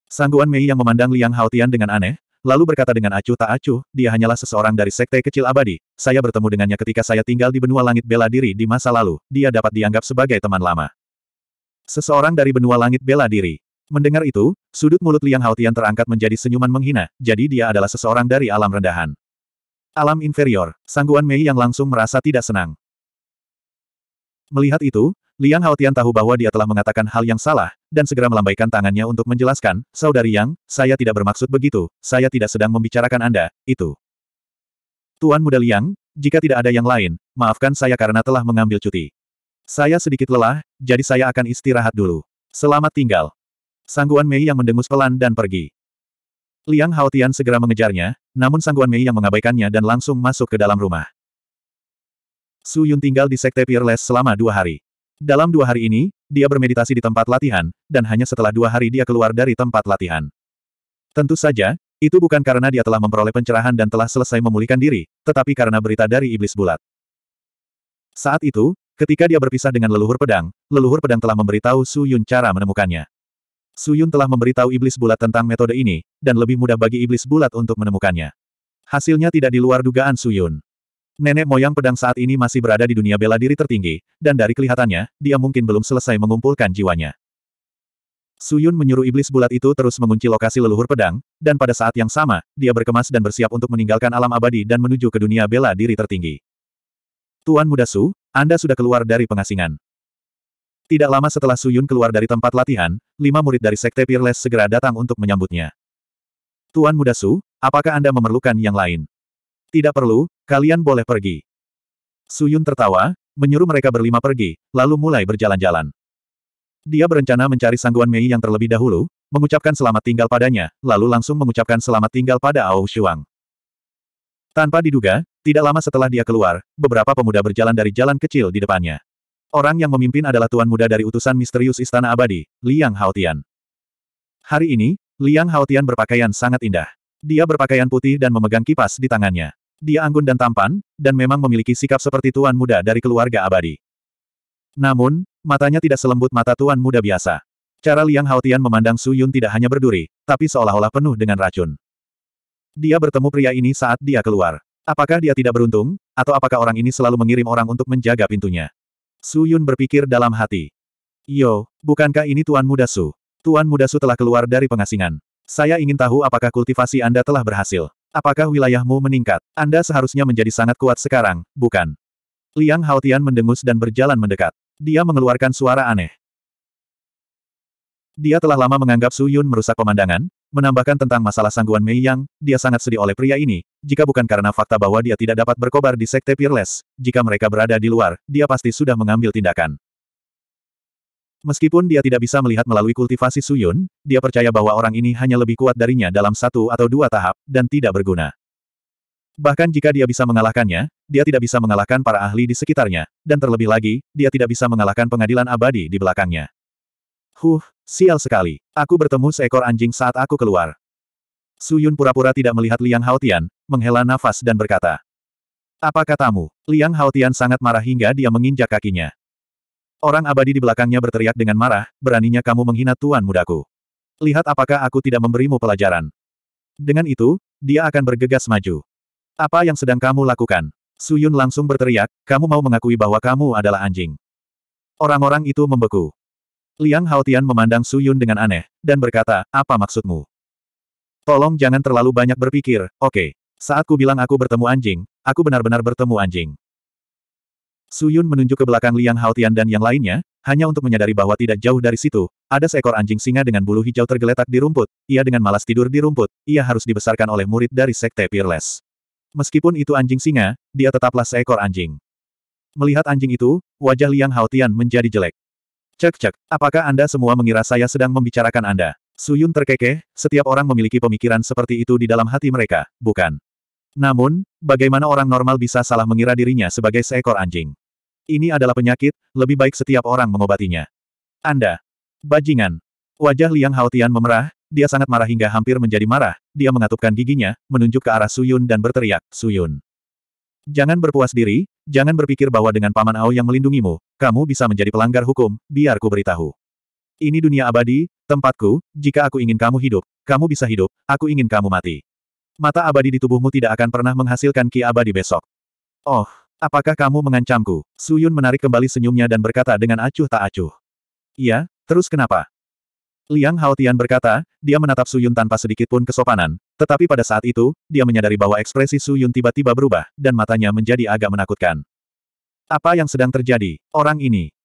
Sangguan Mei yang memandang Liang Haotian dengan aneh, lalu berkata dengan acuh tak acuh, dia hanyalah seseorang dari sekte kecil abadi, saya bertemu dengannya ketika saya tinggal di benua langit bela diri di masa lalu, dia dapat dianggap sebagai teman lama. Seseorang dari benua langit bela diri. Mendengar itu, sudut mulut Liang Haotian terangkat menjadi senyuman menghina, jadi dia adalah seseorang dari alam rendahan. Alam inferior, sangguan Mei yang langsung merasa tidak senang. Melihat itu, Liang Haotian tahu bahwa dia telah mengatakan hal yang salah, dan segera melambaikan tangannya untuk menjelaskan, Saudari Yang, saya tidak bermaksud begitu, saya tidak sedang membicarakan Anda, itu. Tuan Muda Liang, jika tidak ada yang lain, maafkan saya karena telah mengambil cuti. Saya sedikit lelah, jadi saya akan istirahat dulu. Selamat tinggal. Sangguan Mei yang mendengus pelan dan pergi. Liang Haotian segera mengejarnya, namun Sangguan Mei yang mengabaikannya dan langsung masuk ke dalam rumah. Su Yun tinggal di Sekte Peerless selama dua hari. Dalam dua hari ini, dia bermeditasi di tempat latihan, dan hanya setelah dua hari dia keluar dari tempat latihan. Tentu saja, itu bukan karena dia telah memperoleh pencerahan dan telah selesai memulihkan diri, tetapi karena berita dari iblis bulat. Saat itu, ketika dia berpisah dengan leluhur pedang, leluhur pedang telah memberitahu Su Yun cara menemukannya. Suyun telah memberitahu iblis bulat tentang metode ini, dan lebih mudah bagi iblis bulat untuk menemukannya. Hasilnya tidak di luar dugaan Suyun. Nenek moyang pedang saat ini masih berada di dunia bela diri tertinggi, dan dari kelihatannya, dia mungkin belum selesai mengumpulkan jiwanya. Suyun menyuruh iblis bulat itu terus mengunci lokasi leluhur pedang, dan pada saat yang sama, dia berkemas dan bersiap untuk meninggalkan alam abadi dan menuju ke dunia bela diri tertinggi. Tuan Muda Su, Anda sudah keluar dari pengasingan. Tidak lama setelah Suyun keluar dari tempat latihan, lima murid dari Sekte Peerless segera datang untuk menyambutnya. Tuan Muda Su, apakah Anda memerlukan yang lain? Tidak perlu, kalian boleh pergi. Suyun tertawa, menyuruh mereka berlima pergi, lalu mulai berjalan-jalan. Dia berencana mencari sangguan Mei yang terlebih dahulu, mengucapkan selamat tinggal padanya, lalu langsung mengucapkan selamat tinggal pada Ao Shuang. Tanpa diduga, tidak lama setelah dia keluar, beberapa pemuda berjalan dari jalan kecil di depannya. Orang yang memimpin adalah tuan muda dari utusan misterius Istana Abadi, Liang Haotian. Hari ini, Liang Haotian berpakaian sangat indah. Dia berpakaian putih dan memegang kipas di tangannya. Dia anggun dan tampan, dan memang memiliki sikap seperti tuan muda dari keluarga abadi. Namun, matanya tidak selembut mata tuan muda biasa. Cara Liang Haotian memandang Su Yun tidak hanya berduri, tapi seolah-olah penuh dengan racun. Dia bertemu pria ini saat dia keluar. Apakah dia tidak beruntung, atau apakah orang ini selalu mengirim orang untuk menjaga pintunya? Su Yun berpikir dalam hati. Yo, bukankah ini Tuan Muda Su? Tuan Muda Su telah keluar dari pengasingan. Saya ingin tahu apakah kultivasi Anda telah berhasil. Apakah wilayahmu meningkat? Anda seharusnya menjadi sangat kuat sekarang, bukan? Liang Haotian mendengus dan berjalan mendekat. Dia mengeluarkan suara aneh. Dia telah lama menganggap Su Yun merusak pemandangan, menambahkan tentang masalah sangguan Mei Yang, dia sangat sedih oleh pria ini, jika bukan karena fakta bahwa dia tidak dapat berkobar di Sekte Peerless, jika mereka berada di luar, dia pasti sudah mengambil tindakan. Meskipun dia tidak bisa melihat melalui kultivasi Suyun, dia percaya bahwa orang ini hanya lebih kuat darinya dalam satu atau dua tahap, dan tidak berguna. Bahkan jika dia bisa mengalahkannya, dia tidak bisa mengalahkan para ahli di sekitarnya, dan terlebih lagi, dia tidak bisa mengalahkan pengadilan abadi di belakangnya. Huh, sial sekali. Aku bertemu seekor anjing saat aku keluar. Suyun pura-pura tidak melihat Liang Haotian, menghela nafas dan berkata. Apa katamu? Liang Haotian sangat marah hingga dia menginjak kakinya. Orang abadi di belakangnya berteriak dengan marah, beraninya kamu menghina tuan mudaku. Lihat apakah aku tidak memberimu pelajaran. Dengan itu, dia akan bergegas maju. Apa yang sedang kamu lakukan? Suyun langsung berteriak, kamu mau mengakui bahwa kamu adalah anjing. Orang-orang itu membeku. Liang Haotian memandang Su Yun dengan aneh, dan berkata, apa maksudmu? Tolong jangan terlalu banyak berpikir, oke. Okay. Saat ku bilang aku bertemu anjing, aku benar-benar bertemu anjing. Su Yun menunjuk ke belakang Liang Haotian dan yang lainnya, hanya untuk menyadari bahwa tidak jauh dari situ, ada seekor anjing singa dengan bulu hijau tergeletak di rumput, ia dengan malas tidur di rumput, ia harus dibesarkan oleh murid dari Sekte Peerless. Meskipun itu anjing singa, dia tetaplah seekor anjing. Melihat anjing itu, wajah Liang Haotian menjadi jelek. Cek-cek, apakah Anda semua mengira saya sedang membicarakan Anda? Suyun terkekeh, setiap orang memiliki pemikiran seperti itu di dalam hati mereka, bukan? Namun, bagaimana orang normal bisa salah mengira dirinya sebagai seekor anjing? Ini adalah penyakit, lebih baik setiap orang mengobatinya. Anda. Bajingan. Wajah Liang Haotian memerah, dia sangat marah hingga hampir menjadi marah, dia mengatupkan giginya, menunjuk ke arah Suyun dan berteriak, Suyun. Jangan berpuas diri, jangan berpikir bahwa dengan Paman Ao yang melindungimu, kamu bisa menjadi pelanggar hukum, biar ku beritahu. Ini dunia abadi, tempatku, jika aku ingin kamu hidup, kamu bisa hidup, aku ingin kamu mati. Mata abadi di tubuhmu tidak akan pernah menghasilkan ki abadi besok. Oh, apakah kamu mengancamku? Suyun menarik kembali senyumnya dan berkata dengan acuh tak acuh. Iya, terus kenapa? Liang Haotian berkata, dia menatap Su Yun tanpa sedikit pun kesopanan, tetapi pada saat itu, dia menyadari bahwa ekspresi Su Yun tiba-tiba berubah, dan matanya menjadi agak menakutkan. Apa yang sedang terjadi? Orang ini.